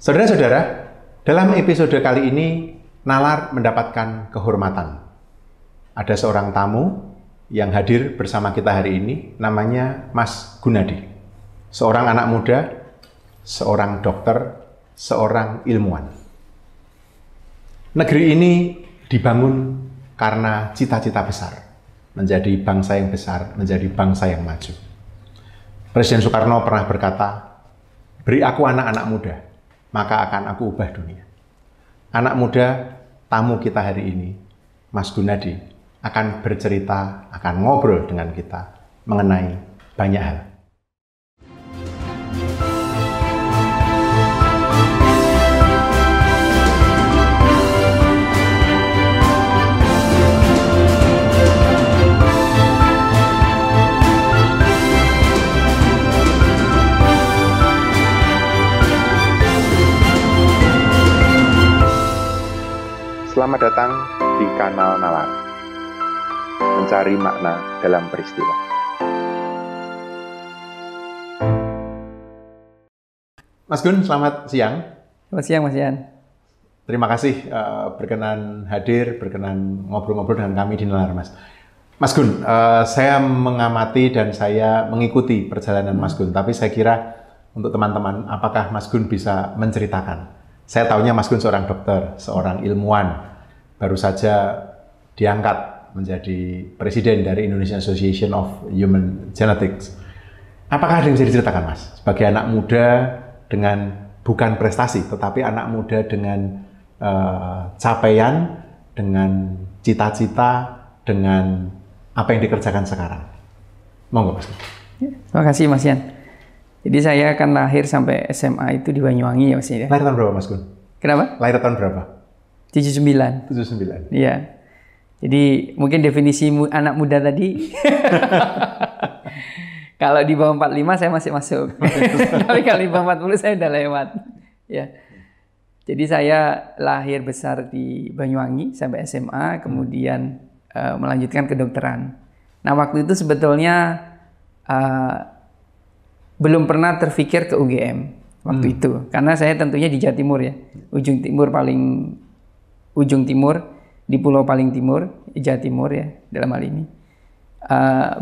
Saudara-saudara, dalam episode kali ini, Nalar mendapatkan kehormatan. Ada seorang tamu yang hadir bersama kita hari ini, namanya Mas Gunadi. Seorang anak muda, seorang dokter, seorang ilmuwan. Negeri ini dibangun karena cita-cita besar, menjadi bangsa yang besar, menjadi bangsa yang maju. Presiden Soekarno pernah berkata, "Beri aku anak-anak muda, maka akan aku ubah dunia. Anak muda, tamu kita hari ini, Mas Gunadi, akan bercerita, akan ngobrol dengan kita mengenai banyak hal. Selamat datang di kanal Nalar. Mencari makna dalam peristiwa. Mas Gun, selamat siang. Selamat siang, Mas Ian. Terima kasih uh, berkenan hadir, berkenan ngobrol-ngobrol dengan kami di Nalar, Mas. Mas Gun, uh, saya mengamati dan saya mengikuti perjalanan Mas Gun, tapi saya kira untuk teman-teman, apakah Mas Gun bisa menceritakan? Saya tahunya Mas Gun seorang dokter, seorang ilmuwan, baru saja diangkat menjadi presiden dari Indonesian Association of Human Genetics. Apakah ada yang bisa diceritakan Mas? Sebagai anak muda dengan bukan prestasi, tetapi anak muda dengan uh, capaian, dengan cita-cita, dengan apa yang dikerjakan sekarang. Monggo Mas. Ya, terima kasih Mas Yan. Jadi saya akan lahir sampai SMA itu di Banyuwangi ya Mas Yan. Ya? Lahir tahun berapa Mas Gun? Kenapa? Lahir tahun berapa? 79. 79. Iya. Jadi mungkin definisi mu, anak muda tadi. kalau di bawah 45 saya masih masuk. Tapi kalau di bawah 40 saya udah lewat. Ya. Jadi saya lahir besar di Banyuwangi sampai SMA, kemudian hmm. uh, melanjutkan kedokteran. Nah waktu itu sebetulnya uh, belum pernah terfikir ke UGM waktu hmm. itu, karena saya tentunya di Jawa Timur ya, ujung timur paling ujung timur di pulau paling timur Jawa Timur ya dalam hal ini uh,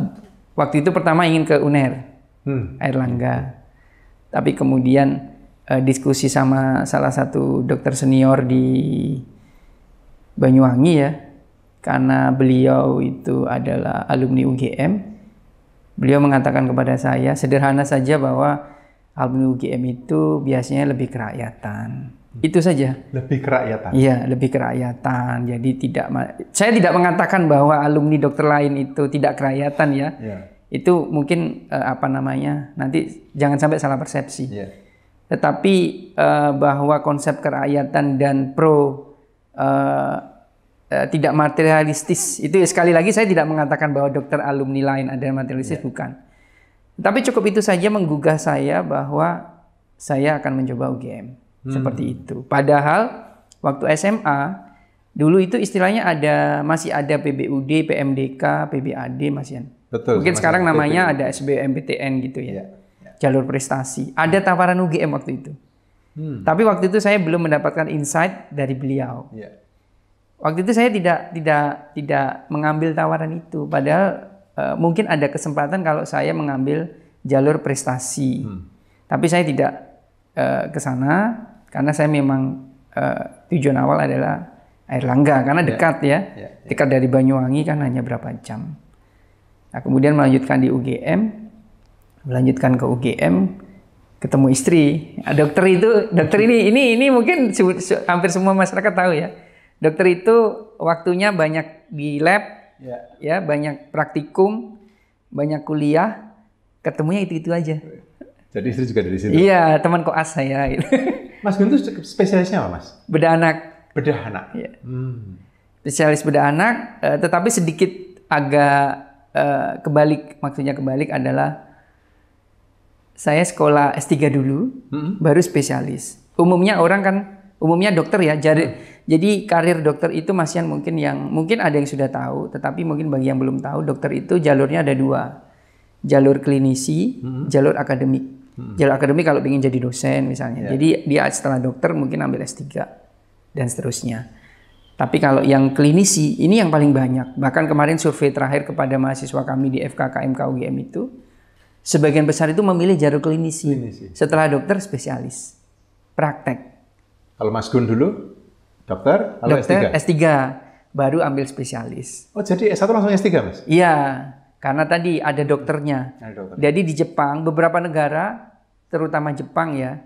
waktu itu pertama ingin ke UNER hmm. Air Langga tapi kemudian uh, diskusi sama salah satu dokter senior di Banyuwangi ya karena beliau itu adalah alumni UGM beliau mengatakan kepada saya sederhana saja bahwa alumni UGM itu biasanya lebih kerakyatan Hmm. Itu saja. Lebih kerakyatan. Iya, lebih kerakyatan. Jadi tidak saya tidak mengatakan bahwa alumni dokter lain itu tidak kerakyatan ya. Yeah. Itu mungkin eh, apa namanya? Nanti jangan sampai salah persepsi. Yeah. Tetapi eh, bahwa konsep kerakyatan dan pro eh, Uh, tidak materialistis. Itu ya sekali lagi saya tidak mengatakan bahwa dokter alumni lain ada materialistis, yeah. bukan. Tapi cukup itu saja menggugah saya bahwa saya akan mencoba UGM. Seperti hmm. itu. Padahal waktu SMA dulu itu istilahnya ada masih ada PBUD, PMDK, PBAD masih ada. Betul. Mungkin sekarang namanya ada SBMPTN gitu ya. ya. ya. Jalur prestasi. Ada tawaran UGM waktu itu. Hmm. Tapi waktu itu saya belum mendapatkan insight dari beliau. Ya. Waktu itu saya tidak tidak tidak mengambil tawaran itu. Padahal uh, mungkin ada kesempatan kalau saya mengambil jalur prestasi. Hmm. Tapi saya tidak uh, ke sana karena saya memang uh, tujuan awal adalah Air Langga karena ya. dekat yeah. ya. Yeah, yeah. Dekat dari Banyuwangi kan hanya berapa jam. Nah, kemudian melanjutkan di UGM, melanjutkan ke UGM, ketemu istri. Nah, dokter itu, dokter ini ini ini mungkin hampir semua masyarakat tahu ya. Dokter itu waktunya banyak di lab, yeah. ya banyak praktikum, banyak kuliah, ketemunya itu itu aja. Jadi istri juga dari situ. Iya, teman koas saya. Mas Gun itu spesialisnya apa, Mas? Bedah anak. Bedah anak. Ya. Hmm. Spesialis bedah anak, eh, tetapi sedikit agak eh, kebalik. Maksudnya kebalik adalah saya sekolah S3 dulu, hmm. baru spesialis. Umumnya orang kan umumnya dokter ya. Jadi hmm. jadi karir dokter itu yang mungkin yang mungkin ada yang sudah tahu, tetapi mungkin bagi yang belum tahu dokter itu jalurnya ada dua. Jalur klinisi, hmm. jalur akademik Hmm. Jalur akademik kalau ingin jadi dosen misalnya. Yeah. Jadi dia setelah dokter mungkin ambil S3 dan seterusnya. Tapi kalau yang klinisi ini yang paling banyak. Bahkan kemarin survei terakhir kepada mahasiswa kami di FKKMK UGM itu sebagian besar itu memilih jalur klinisi. klinisi. Setelah dokter spesialis praktek. Kalau Mas Gun dulu dokter, dokter S3. S3 baru ambil spesialis. Oh, jadi S1 langsung S3, Mas? Iya. Karena tadi ada dokternya. Ada dokter. Jadi di Jepang beberapa negara terutama Jepang ya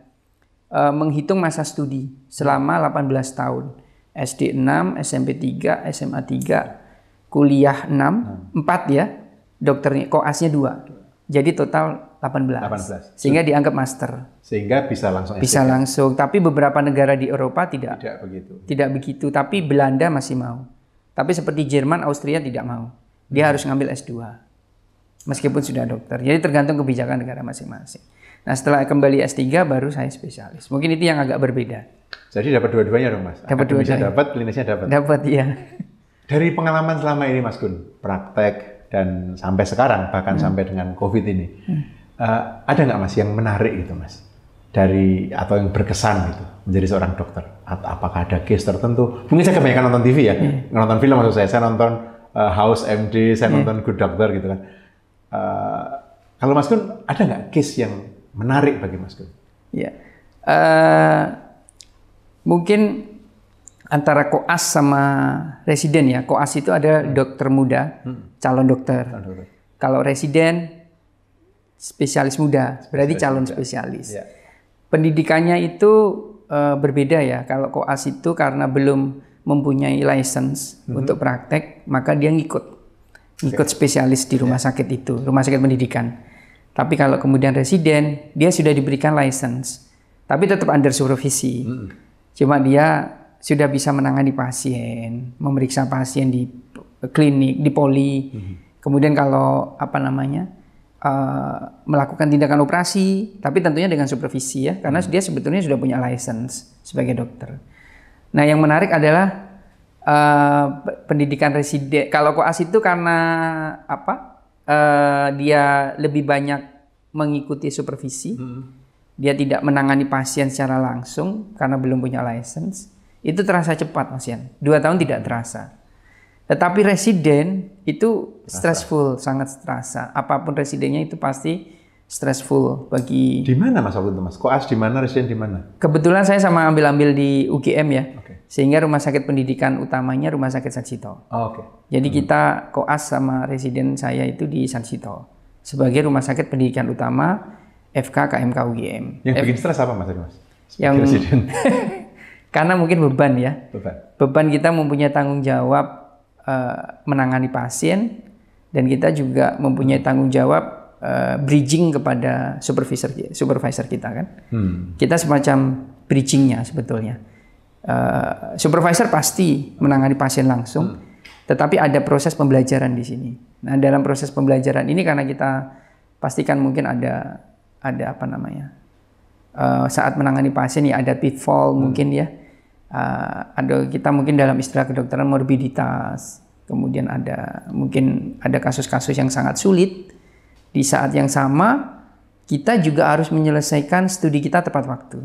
eh, menghitung masa studi selama 18 tahun. SD 6, SMP 3, SMA 3, kuliah 6, 4 hmm. ya. Dokternya koasnya 2. Jadi total 18. 18. Sehingga dianggap master. Sehingga bisa langsung Bisa langsung, tapi beberapa negara di Eropa tidak. Tidak begitu. Tidak begitu, tapi Belanda masih mau. Tapi seperti Jerman, Austria tidak mau dia harus ngambil S2 meskipun sudah dokter. Jadi tergantung kebijakan negara masing-masing. Nah setelah kembali S3 baru saya spesialis. Mungkin itu yang agak berbeda. Jadi dapat dua-duanya dong mas? Dapat dua-duanya. dapat, klinisnya dapat? Dapat, iya. Dari pengalaman selama ini mas Gun, praktek dan sampai sekarang, bahkan hmm. sampai dengan COVID ini, hmm. uh, ada nggak mas yang menarik gitu mas? Dari atau yang berkesan gitu menjadi seorang dokter? Atau apakah ada case tertentu? Mungkin saya kebanyakan nonton TV ya, hmm. nonton film maksud saya. Saya nonton uh, House MD, saya hmm. nonton Good Doctor gitu kan. Uh, kalau Mas Gun ada nggak case yang menarik bagi Mas Gun? Ya, uh, mungkin antara koas sama residen ya. Koas itu ada hmm. dokter muda, hmm. calon dokter. Kalau residen, spesialis muda, berarti calon iya. spesialis. Pendidikannya itu uh, berbeda ya. Kalau koas itu karena belum mempunyai license mm-hmm. untuk praktek, maka dia ngikut, ngikut okay. spesialis di rumah yeah. sakit itu, rumah sakit pendidikan. Tapi kalau kemudian residen, dia sudah diberikan license, tapi tetap under supervisi. Mm-hmm. Cuma dia sudah bisa menangani pasien, memeriksa pasien di klinik, di poli. Mm-hmm. Kemudian kalau apa namanya uh, melakukan tindakan operasi, tapi tentunya dengan supervisi ya, karena hmm dia sebetulnya sudah punya license sebagai dokter. Nah, yang menarik adalah uh, pendidikan residen. Kalau koas itu karena apa? Uh, dia lebih banyak mengikuti supervisi. Hmm. Dia tidak menangani pasien secara langsung karena belum punya license. Itu terasa cepat, pasien. Dua tahun tidak hmm. terasa. Tetapi residen itu stressful, terasa. sangat terasa. Apapun residennya itu pasti stressful bagi Di mana Mas itu Mas? Koas di mana, residen di mana? Kebetulan saya sama ambil-ambil di UGM ya. Okay. Sehingga rumah sakit pendidikan utamanya rumah sakit Sancito Oh, Oke. Okay. Jadi hmm. kita koas sama residen saya itu di Sancito sebagai rumah sakit pendidikan utama FK KMK UGM. Yang F bikin stres apa Mas Mas? Yang residen. karena mungkin beban ya. Beban. Beban kita mempunyai tanggung jawab uh, menangani pasien dan kita juga mempunyai tanggung jawab Eh, bridging kepada supervisor supervisor kita kan. Hmm. Kita semacam bridgingnya sebetulnya. Uh, supervisor pasti menangani pasien langsung, hmm. tetapi ada proses pembelajaran di sini. Nah dalam proses pembelajaran ini karena kita pastikan mungkin ada ada apa namanya uh, saat menangani pasien ya ada pitfall hmm. mungkin ya uh, ada kita mungkin dalam istilah kedokteran morbiditas kemudian ada mungkin ada kasus-kasus yang sangat sulit di saat yang sama, kita juga harus menyelesaikan studi kita tepat waktu.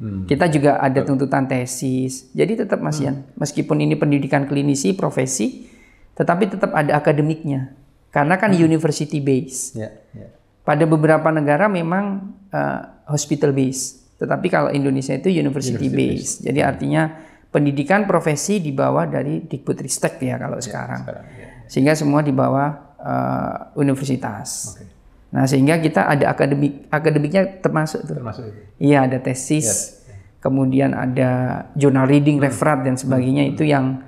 Hmm. Kita juga ada tuntutan tesis. Jadi tetap Mas hmm. Ian, hmm. meskipun ini pendidikan klinisi, profesi, tetapi tetap ada akademiknya. Karena kan hmm. university base. Yeah, yeah. Pada beberapa negara memang uh, hospital base. Tetapi kalau Indonesia itu university, university base. base. Jadi hmm. artinya pendidikan profesi di bawah dari Dikbudristek ya kalau yeah, sekarang. sekarang yeah. Sehingga semua di bawah uh, universitas. Okay. Nah sehingga kita ada akademik akademiknya termasuk tuh. Termasuk itu. Iya ada tesis, yes. kemudian ada journal reading, hmm. referat dan hmm. sebagainya hmm. itu yang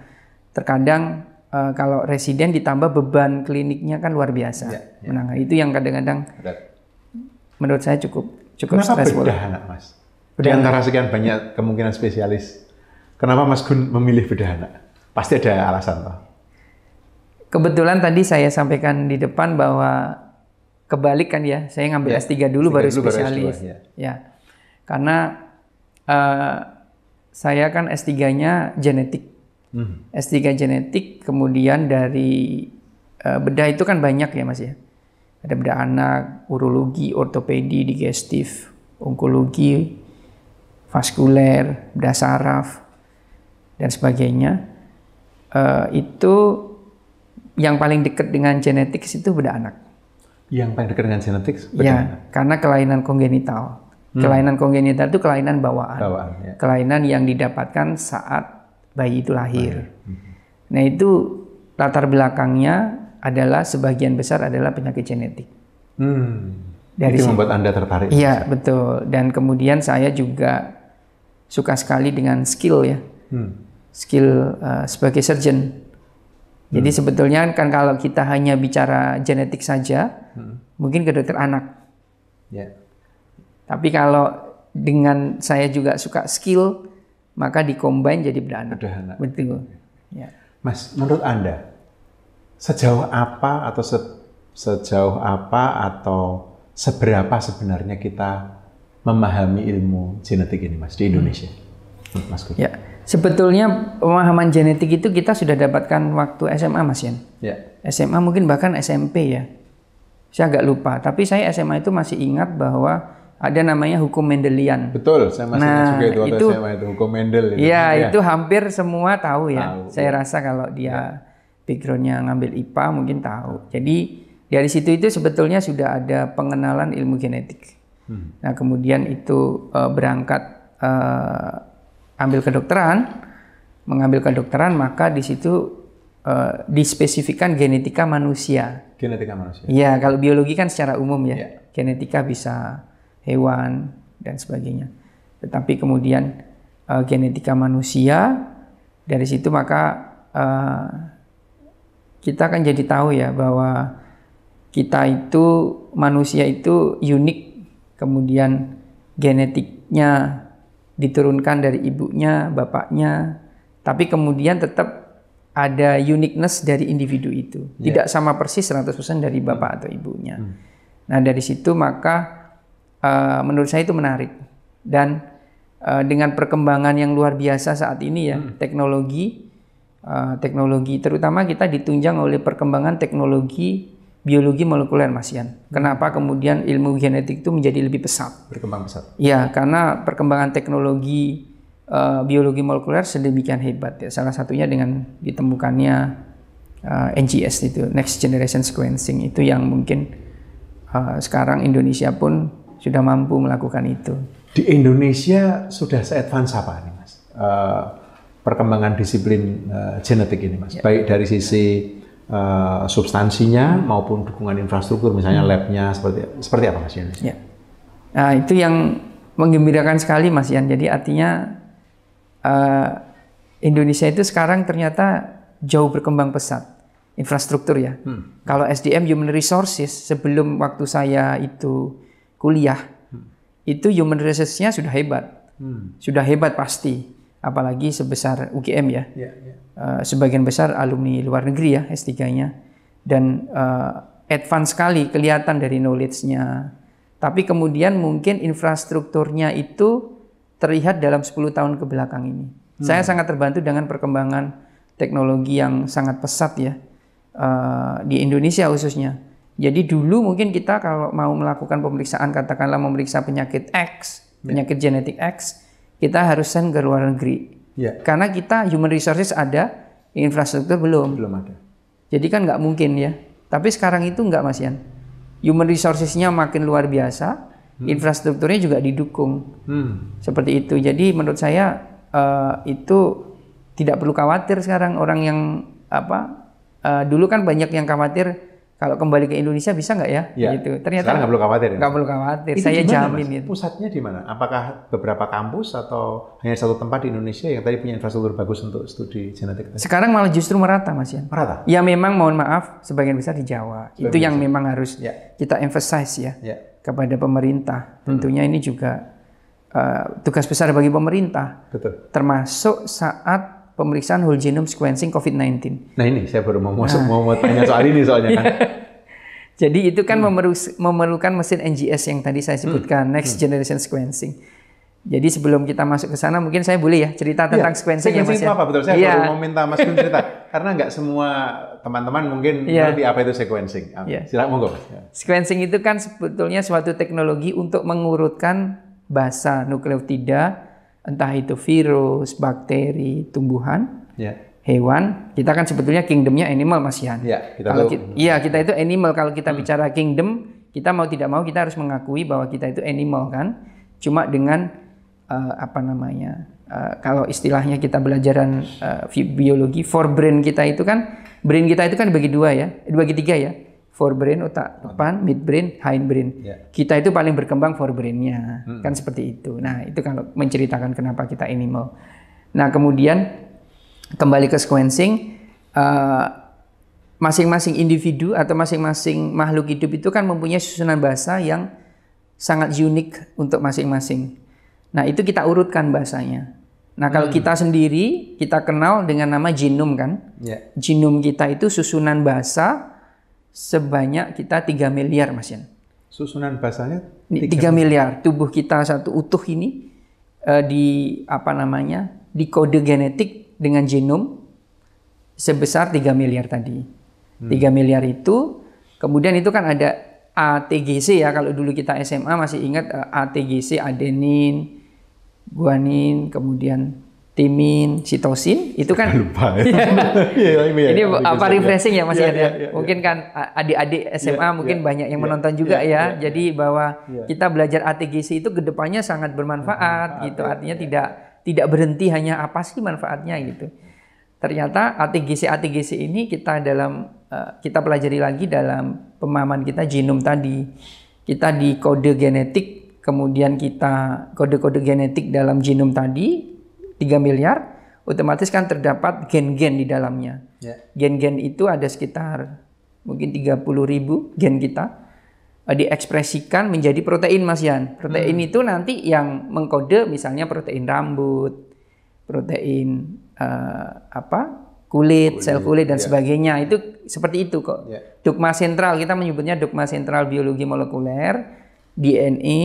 terkadang uh, kalau residen ditambah beban kliniknya kan luar biasa. Yeah, yeah. Ya. Itu yang kadang-kadang menurut saya cukup cukup Kenapa bedah anak mas? Di antara sekian banyak kemungkinan spesialis, kenapa mas Gun memilih bedah anak? Pasti ada alasan pak. Kebetulan tadi saya sampaikan di depan bahwa kebalik kan ya, saya ngambil ya, S3 dulu S3 baru dulu spesialis. Baru S2, ya. ya. Karena uh, saya kan S3-nya genetik. Hmm. S3 genetik kemudian dari uh, bedah itu kan banyak ya Mas ya. Ada bedah anak, urologi, ortopedi, digestif, onkologi, vaskuler, bedah saraf dan sebagainya. Uh, itu yang paling dekat dengan genetik itu beda anak. Yang paling dekat dengan genetik? Ya, anak. karena kelainan kongenital. Hmm. Kelainan kongenital itu kelainan bawaan. bawaan ya. Kelainan yang didapatkan saat bayi itu lahir. Hmm. Nah itu latar belakangnya adalah sebagian besar adalah penyakit genetik. Hmm. Dari itu membuat anda tertarik. Iya betul. Dan kemudian saya juga suka sekali dengan skill ya, hmm. skill uh, sebagai surgeon. Jadi hmm. sebetulnya kan kalau kita hanya bicara genetik saja, hmm. mungkin ke dokter anak. Yeah. Tapi kalau dengan saya juga suka skill, maka dikombin jadi beranak. anak. Betul. Ya. Mas, menurut Anda sejauh apa atau se sejauh apa atau seberapa sebenarnya kita memahami ilmu genetik ini, Mas, di Indonesia? Hmm. Mas Ya. Sebetulnya pemahaman genetik itu kita sudah dapatkan waktu SMA Mas Yan. Ya. SMA mungkin bahkan SMP ya. Saya agak lupa, tapi saya SMA itu masih ingat bahwa ada namanya hukum Mendelian. Betul, saya masih nah, juga itu, itu SMA itu hukum Mendel. Iya, ya. itu hampir semua tahu ya. Tahu. Saya iya. rasa kalau dia ya. backgroundnya ngambil IPA mungkin tahu. Jadi dari situ itu sebetulnya sudah ada pengenalan ilmu genetik. Hmm. Nah kemudian itu uh, berangkat uh, ambil kedokteran, mengambil kedokteran maka di situ uh, dispesifikan genetika manusia. Genetika manusia. Iya, kalau biologi kan secara umum ya. ya. Genetika bisa hewan dan sebagainya. Tetapi kemudian uh, genetika manusia dari situ maka uh, kita akan jadi tahu ya bahwa kita itu manusia itu unik kemudian genetiknya diturunkan dari ibunya, bapaknya, tapi kemudian tetap ada uniqueness dari individu itu. Ya. Tidak sama persis 100% dari hmm. bapak hmm. atau ibunya. Hmm. Nah, dari situ maka uh, menurut saya itu menarik. Dan uh, dengan perkembangan yang luar biasa saat ini ya, hmm. teknologi uh, teknologi terutama kita ditunjang oleh perkembangan teknologi biologi molekuler Mas Ian. Kenapa kemudian ilmu genetik itu menjadi lebih pesat? Berkembang pesat. Ya, karena perkembangan teknologi uh, biologi molekuler sedemikian hebat ya. Salah satunya dengan ditemukannya uh, eh, NGS itu Next Generation Sequencing itu yang mungkin uh, sekarang Indonesia pun sudah mampu melakukan itu. Di Indonesia sudah se-advance apa nih Mas? Uh, perkembangan disiplin uh, genetik ini Mas, ya. baik dari sisi uh, substansinya maupun dukungan infrastruktur misalnya hmm. labnya seperti seperti apa Mas Yan? Ya. Nah, itu yang menggembirakan sekali Mas Ian. Jadi artinya uh, Indonesia itu sekarang ternyata jauh berkembang pesat infrastruktur ya. Hmm. Kalau SDM human resources sebelum waktu saya itu kuliah hmm. itu human resources-nya sudah hebat, hmm. sudah hebat pasti apalagi sebesar UGM ya. ya, ya. Uh, sebagian besar alumni luar negeri ya S3-nya dan uh, advance sekali kelihatan dari knowledge-nya. Tapi kemudian mungkin infrastrukturnya itu terlihat dalam 10 tahun ke belakang ini. Hmm. Saya sangat terbantu dengan perkembangan teknologi yang sangat pesat ya uh, di Indonesia khususnya. Jadi dulu mungkin kita kalau mau melakukan pemeriksaan katakanlah memeriksa penyakit X, ya. penyakit ya. genetik X, kita harus send ke luar negeri. Ya. Karena kita human resources ada, infrastruktur belum. Belum ada. Jadi kan nggak mungkin ya. Tapi sekarang itu nggak Mas Yan. Human resourcesnya makin luar biasa, hmm. infrastrukturnya juga didukung. Hmm. Seperti itu. Jadi menurut saya uh, itu tidak perlu khawatir sekarang orang yang apa uh, dulu kan banyak yang khawatir kalau kembali ke Indonesia bisa nggak ya? ya? Gitu. Ternyata nggak perlu khawatir. Ya? Nggak perlu khawatir. Itu saya jamin. itu. Pusatnya di mana? Apakah beberapa kampus atau hanya satu tempat di Indonesia yang tadi punya infrastruktur bagus untuk studi genetik? Sekarang malah justru merata, Mas Yan. Merata. Ya memang mohon maaf, sebagian besar di Jawa. Sebagian Itu besar. yang memang harus ya. kita emphasize ya, ya kepada pemerintah. Hmm. Tentunya hmm. ini juga uh, tugas besar bagi pemerintah. Betul. Termasuk saat pemeriksaan whole genome sequencing COVID-19. Nah ini saya baru mau masuk, nah. mau, mau tanya soal ini soalnya kan. Jadi itu kan hmm. memerlukan mesin NGS yang tadi saya sebutkan, hmm. Next hmm. Generation Sequencing. Jadi sebelum kita masuk ke sana, mungkin saya boleh ya cerita iya. tentang sequencing ya Mas. Itu ya? apa betul? Saya ya. baru mau minta Mas Gun cerita karena nggak semua teman-teman mungkin ya. ngerti apa itu sequencing. Ya. Silakan monggo. Iya. Sequencing itu kan sebetulnya suatu teknologi untuk mengurutkan basa nukleotida entah itu virus, bakteri, tumbuhan, yeah. hewan. Kita kan sebetulnya kingdomnya animal Mas Iya, Yeah, kita kita, iya kita itu animal. Kalau kita hmm. bicara kingdom, kita mau tidak mau kita harus mengakui bahwa kita itu animal kan. Cuma dengan uh, apa namanya? Uh, kalau istilahnya kita belajaran uh, biologi, brain kita itu kan brain kita itu kan bagi dua ya, bagi tiga ya forebrain otak depan, midbrain, hindbrain. Yeah. Kita itu paling berkembang forebrainnya, hmm. kan seperti itu. Nah itu kalau menceritakan kenapa kita animal. Nah kemudian kembali ke sequencing, masing eh, masing-masing individu atau masing-masing makhluk hidup itu kan mempunyai susunan bahasa yang sangat unik untuk masing-masing. Nah itu kita urutkan bahasanya. Nah kalau hmm. kita sendiri kita kenal dengan nama genom kan. Yeah. Genom kita itu susunan bahasa sebanyak kita 3 miliar Mas Yan. Susunan basahnya 3, 3 miliar. Tubuh kita satu utuh ini uh, di apa namanya? di kode genetik dengan genom sebesar 3 miliar tadi. Hmm. 3 miliar itu kemudian itu kan ada ATGC ya kalau dulu kita SMA masih ingat uh, eh, ATGC adenin, guanin, kemudian timin, sitosin itu kan lupa. Ya. Iya. Iya, iya, ini apa refreshing ya Mas ya, Mungkin kan adik-adik SMA mungkin banyak yang menonton juga ya. Jadi bahwa kita belajar ATGC itu kedepannya sangat bermanfaat gitu. Artinya tidak tidak berhenti hanya apa sih manfaatnya gitu. Ternyata ATGC ATGC ini kita dalam e, kita pelajari lagi dalam pemahaman kita genom tadi. Kita di kode genetik kemudian kita kode-kode genetik dalam genom tadi 3 miliar, otomatis kan terdapat gen-gen di dalamnya. Ya. Gen-gen yeah. itu ada sekitar mungkin 30 ribu gen kita eh, diekspresikan menjadi protein Mas Yan. Protein hmm. itu nanti yang mengkode misalnya protein rambut, protein uh, apa? kulit, kulit sel kulit dan yeah. sebagainya. Itu seperti itu kok. Yeah. Dogma sentral kita menyebutnya dogma sentral biologi molekuler, DNA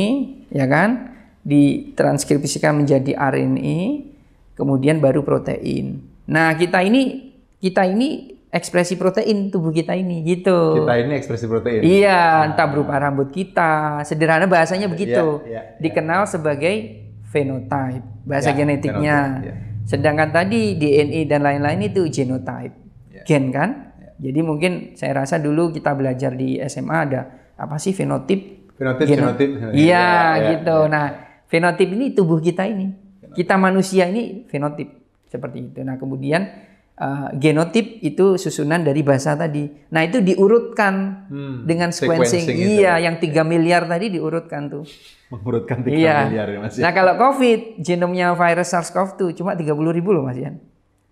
ya kan? ditranskripsikan menjadi RNA kemudian baru protein. Nah, kita ini kita ini ekspresi protein tubuh kita ini gitu. Kita ini ekspresi protein. Iya, nah. entah berupa rambut kita, sederhana bahasanya iya, begitu. Ya, ya, Dikenal sebagai phenotype, bahasa ya, genetiknya. ya. Sedangkan tadi DNA dan lain-lain itu genotype. Ya. Gen kan? Ya. Jadi mungkin saya rasa dulu kita belajar di SMA ada apa sih fenotip? Fenotip, fenotip. Iya, ya, ya, gitu. Ya. Nah, fenotip ini tubuh kita ini kita manusia ini fenotip seperti itu. Nah, kemudian uh, genotip itu susunan dari bahasa tadi. Nah, itu diurutkan hmm, dengan sequencing. sequencing iya, itu. yang 3 iya. miliar tadi diurutkan tuh. Mengurutkan 3 iya. miliar ya, Mas. Nah, kalau COVID, genomnya virus SARS-CoV-2 cuma 30 ribu loh, Mas Ian.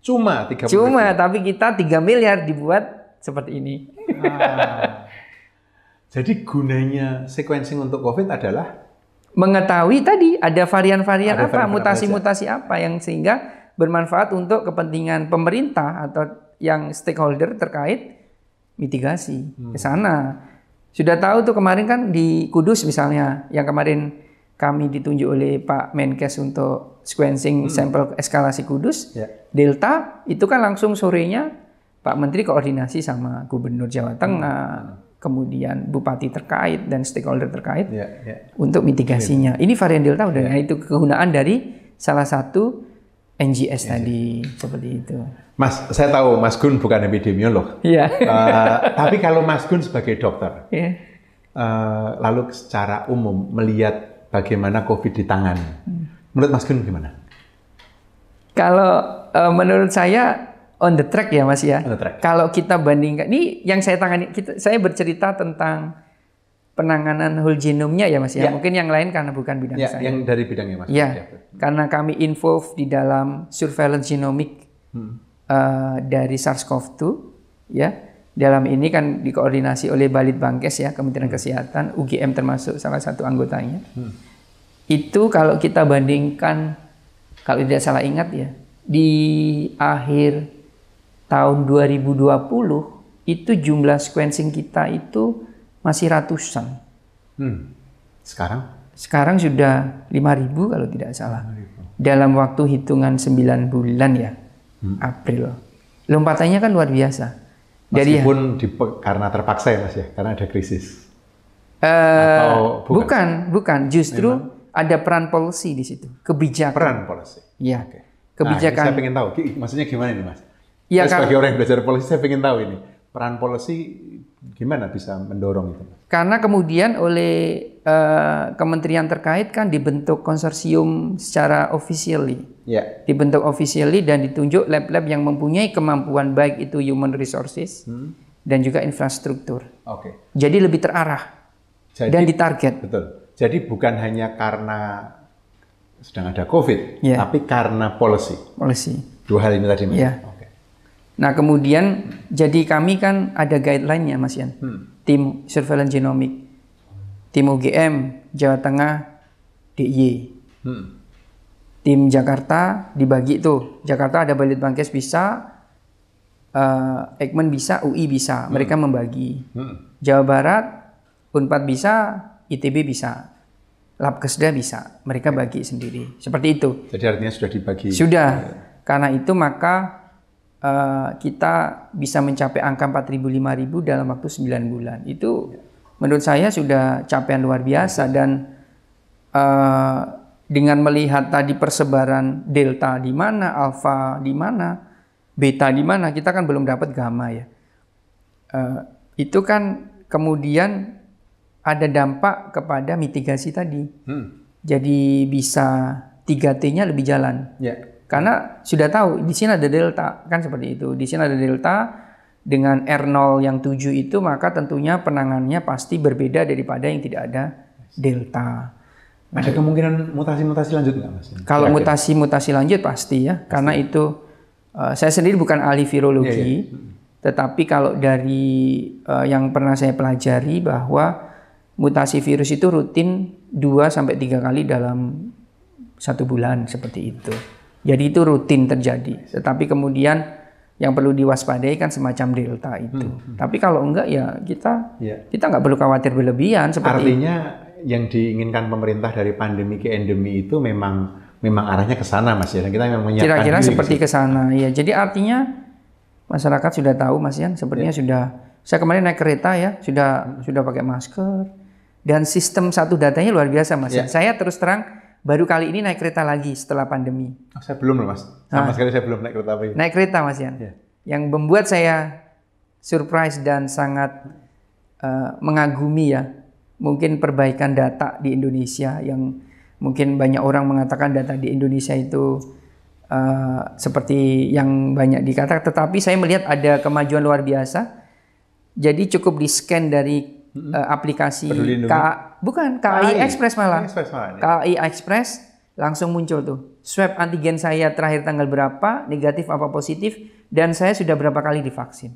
Cuma 30 Cuma, tapi kita 3 miliar dibuat seperti ini. Ah. Jadi gunanya sequencing untuk COVID adalah mengetahui tadi ada varian-varian apa, mutasi-mutasi apa yang sehingga bermanfaat untuk kepentingan pemerintah atau yang stakeholder terkait mitigasi hmm. ke sana. Sudah tahu tuh kemarin kan di Kudus misalnya yang kemarin kami ditunjuk oleh Pak Menkes untuk sequencing hmm. sampel eskalasi Kudus, yeah. Delta itu kan langsung sorenya Pak Menteri koordinasi sama Gubernur Jawa Tengah, hmm kemudian bupati terkait dan stakeholder terkait yeah, yeah. untuk mitigasinya. Yeah. Ini varian delta udah yeah. Ya. itu kegunaan dari salah satu NGS yeah. tadi seperti itu. Mas, saya tahu Mas Gun bukan epidemiolog. Iya. Yeah. uh, tapi kalau Mas Gun sebagai dokter, yeah. Iya. uh, lalu secara umum melihat bagaimana COVID di hmm. menurut Mas Gun gimana? Kalau uh, menurut saya on the track ya Mas ya. On the track. Kalau kita bandingkan, ini yang saya tangani, kita, saya bercerita tentang penanganan whole genome-nya ya Mas ya. ya. Mungkin yang lain karena bukan bidang ya, saya. Yang dari bidangnya Mas. Ya, ya. Karena kami involved di dalam surveillance genomic hmm. uh, dari SARS-CoV-2 ya. Dalam ini kan dikoordinasi oleh Balit Bangkes ya, Kementerian hmm. Kesehatan, UGM termasuk salah satu anggotanya. Hmm. Itu kalau kita bandingkan kalau tidak salah ingat ya, di akhir tahun 2020 itu jumlah sequencing kita itu masih ratusan. Hmm. Sekarang? Sekarang sudah 5.000 kalau tidak salah. Dalam waktu hitungan 9 bulan ya, hmm. April. Lompatannya kan luar biasa. Ya. Meskipun pun karena terpaksa ya mas ya, karena ada krisis. Uh, bukan? bukan, bukan. Justru Memang? ada peran polisi di situ, kebijakan. Peran polisi. Iya. Okay. Nah, kebijakan. Nah, saya ingin tahu, maksudnya gimana ini mas? Ya, sebagai orang yang belajar polisi, saya ingin tahu ini peran polisi gimana bisa mendorong itu. Karena kemudian oleh uh, kementerian terkait kan dibentuk konsorsium secara officially, ya. dibentuk officially dan ditunjuk lab-lab yang mempunyai kemampuan baik itu human resources hmm. dan juga infrastruktur. Oke. Okay. Jadi lebih terarah Jadi, dan ditarget. Betul. Jadi bukan hanya karena sedang ada COVID, ya. tapi karena policy. Policy. Dua hal ini tadi. Oh. Nah kemudian jadi kami kan ada guideline-nya Mas Yan. Hmm. Tim surveillance Genomic. tim UGM Jawa Tengah, DIY. Hmm. Tim Jakarta dibagi tuh. Jakarta ada Bangkes bisa, uh, eh, Ekman bisa, UI bisa. Hmm. Mereka membagi. Hmm. Jawa Barat, Unpad bisa, ITB bisa. Labkesda bisa, mereka ya. bagi sendiri. Seperti itu. Jadi artinya sudah dibagi. Sudah. Karena itu maka uh, kita bisa mencapai angka 4.000-5.000 dalam waktu 9 bulan. Itu menurut saya sudah capaian luar biasa dan uh, dengan melihat tadi persebaran delta di mana, alfa di mana, beta di mana, kita kan belum dapat gamma ya. Uh, itu kan kemudian ada dampak kepada mitigasi tadi. Hmm. Jadi bisa 3T-nya lebih jalan. Yeah. Karena sudah tahu di sini ada delta kan seperti itu. Di sini ada delta dengan R0 yang 7 itu maka tentunya penangannya pasti berbeda daripada yang tidak ada delta. Ada kemungkinan mutasi-mutasi lanjut nggak mas? Kalau mutasi-mutasi lanjut pasti ya, pasti. karena itu uh, saya sendiri bukan ahli virologi, yeah, yeah. tetapi kalau dari uh, yang pernah saya pelajari bahwa mutasi virus itu rutin 2 sampai tiga kali dalam satu bulan seperti itu. Jadi itu rutin terjadi. Tetapi kemudian yang perlu diwaspadai kan semacam delta itu. Hmm. hmm. Tapi kalau enggak ya kita ya. kita nggak perlu khawatir berlebihan. Seperti Artinya itu. yang diinginkan pemerintah dari pandemi ke endemi itu memang memang arahnya ke sana mas ya. Kita memang Kira-kira seperti ya. ke sana ya. Jadi artinya masyarakat sudah tahu mas ya. Sepertinya ya. sudah. Saya kemarin naik kereta ya sudah sudah pakai masker dan sistem satu datanya luar biasa mas ya. Saya terus terang baru kali ini naik kereta lagi setelah pandemi. Oh, saya belum loh mas, sama nah, sekali saya belum naik kereta apa Naik kereta mas ya. Yeah. Yang membuat saya surprise dan sangat uh, mengagumi ya. Mungkin perbaikan data di Indonesia yang mungkin banyak orang mengatakan data di Indonesia itu uh, seperti yang banyak dikatakan. Tetapi saya melihat ada kemajuan luar biasa. Jadi cukup di scan dari uh, aplikasi Bukan, KAI, KAI Express malah. KAI Express malah. KAI Express langsung muncul tuh. Swab antigen saya terakhir tanggal berapa, negatif apa positif, dan saya sudah berapa kali divaksin.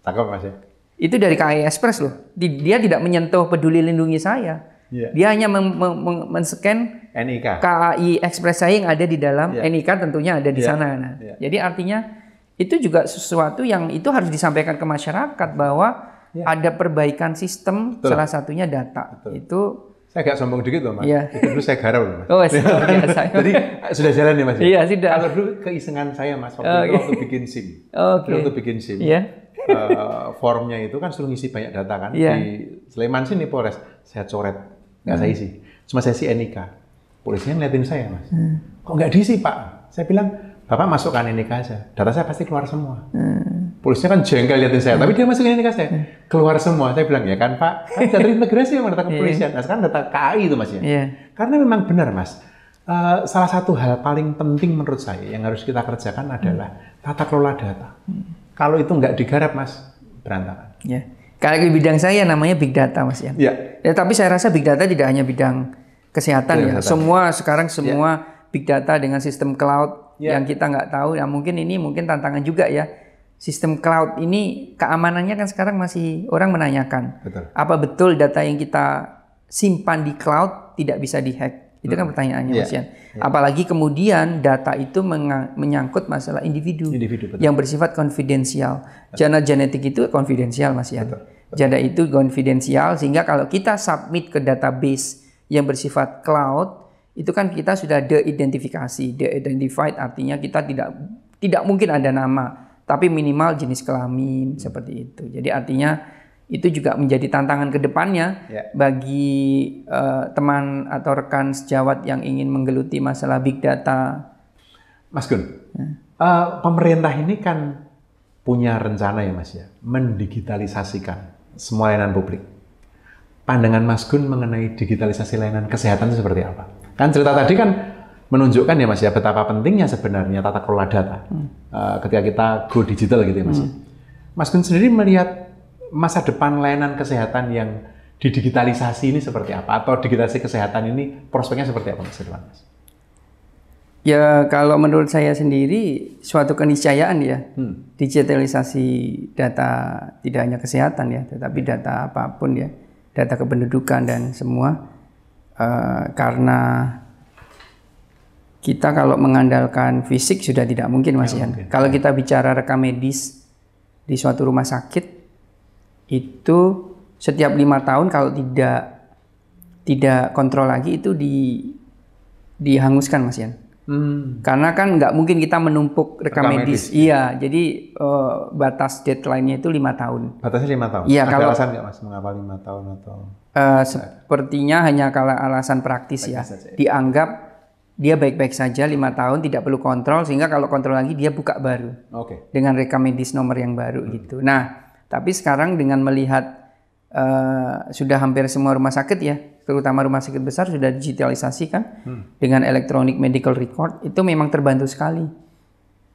Tangkap Mas ya? Itu dari KAI Express loh. Dia tidak menyentuh peduli lindungi saya. Yeah. Dia hanya men-scan NIK. KAI Express saya yang ada di dalam yeah. NIK tentunya ada di yeah. sana. Yeah. Jadi artinya itu juga sesuatu yang itu harus disampaikan ke masyarakat bahwa ya. ada perbaikan sistem, Betul. salah satunya data. Betul. Itu saya agak sombong dikit loh, Mas. Ya, Itu dulu saya garau loh, Mas. Oh, biasa. Jadi sudah jalan ya, Mas. Iya, sudah. Kalau dulu keisengan saya, Mas, waktu okay. itu oh, iya. waktu bikin SIM. Okay. Waktu bikin SIM. uh, formnya itu kan suruh ngisi banyak data kan yeah. di Sleman sini Polres. Saya coret, nggak hmm. saya isi. Cuma saya si NIK. Polisinya ngeliatin saya, Mas. Hmm. Kok nggak diisi, Pak? Saya bilang, Bapak masukkan NIK aja. Data saya pasti keluar semua. Hmm. Polisnya kan jengkel liatin saya, hmm. tapi dia masukin ini ke saya. Hmm. Keluar semua, saya bilang, ya kan Pak, kan dari integrasi yang datang kepolisian. Iya. Nah sekarang datang KAI itu Mas ya. Yeah. Karena memang benar Mas, uh, salah satu hal paling penting menurut saya yang harus kita kerjakan hmm. adalah hmm. tata kelola data. Hmm. Kalau itu nggak digarap Mas, berantakan. Yeah. Kalau di bidang saya namanya big data Mas ya. Yeah. ya tapi saya rasa big data tidak hanya bidang kesehatan yeah, ya. Data. Semua sekarang iya. semua yeah. big data dengan sistem cloud yeah. yang kita nggak tahu. ya mungkin ini mungkin tantangan juga ya sistem cloud ini keamanannya kan sekarang masih orang menanyakan. Betul. Apa betul data yang kita simpan di cloud tidak bisa dihack? Itu kan hmm. pertanyaannya yeah. Mas Ian. Yeah. Apalagi kemudian data itu menyangkut masalah individu, individu yang bersifat konfidensial. Jana genetik itu konfidensial Mas Ian. Betul. Jana itu konfidensial sehingga kalau kita submit ke database yang bersifat cloud itu kan kita sudah de-identifikasi. De-identified artinya kita tidak tidak mungkin ada nama tapi minimal jenis kelamin hmm. seperti itu. Jadi artinya itu juga menjadi tantangan kedepannya yeah. bagi uh, teman atau rekan sejawat yang ingin menggeluti masalah big data. Mas Gun, ya. uh, pemerintah ini kan punya rencana ya Mas ya, mendigitalisasikan semua layanan publik. Pandangan Mas Gun mengenai digitalisasi layanan kesehatan itu seperti apa? Kan cerita tadi kan menunjukkan ya Mas ya betapa pentingnya sebenarnya tata kelola data hmm. uh, ketika kita go digital gitu ya Mas. Ya. Hmm. Mas Gun sendiri melihat masa depan layanan kesehatan yang didigitalisasi ini seperti apa atau digitalisasi kesehatan ini prospeknya seperti apa Mas Mas? Ya kalau menurut saya sendiri suatu keniscayaan ya hmm. digitalisasi data tidak hanya kesehatan ya tetapi hmm. data apapun ya data kependudukan dan semua uh, karena kita kalau mengandalkan fisik sudah tidak mungkin Mas Ian. Mungkin. Kalau kita bicara rekam medis di suatu rumah sakit itu setiap lima tahun kalau tidak tidak kontrol lagi itu di dihanguskan Mas Ian. Hmm. Karena kan nggak mungkin kita menumpuk rekam, rekam medis. medis. Iya, iya jadi uh, batas deadline-nya itu lima tahun. Batasnya lima tahun. Iya, kalau alasan nggak mas mengapa lima tahun atau? Uh, sepertinya hanya kalau alasan praktis, ya. praktis ya. Saja. Dianggap dia baik-baik saja lima tahun tidak perlu kontrol sehingga kalau kontrol lagi dia buka baru okay. dengan rekam medis nomor yang baru hmm. gitu nah tapi sekarang dengan melihat uh, sudah hampir semua rumah sakit ya terutama rumah sakit besar sudah digitalisasi kan hmm. dengan electronic medical record itu memang terbantu sekali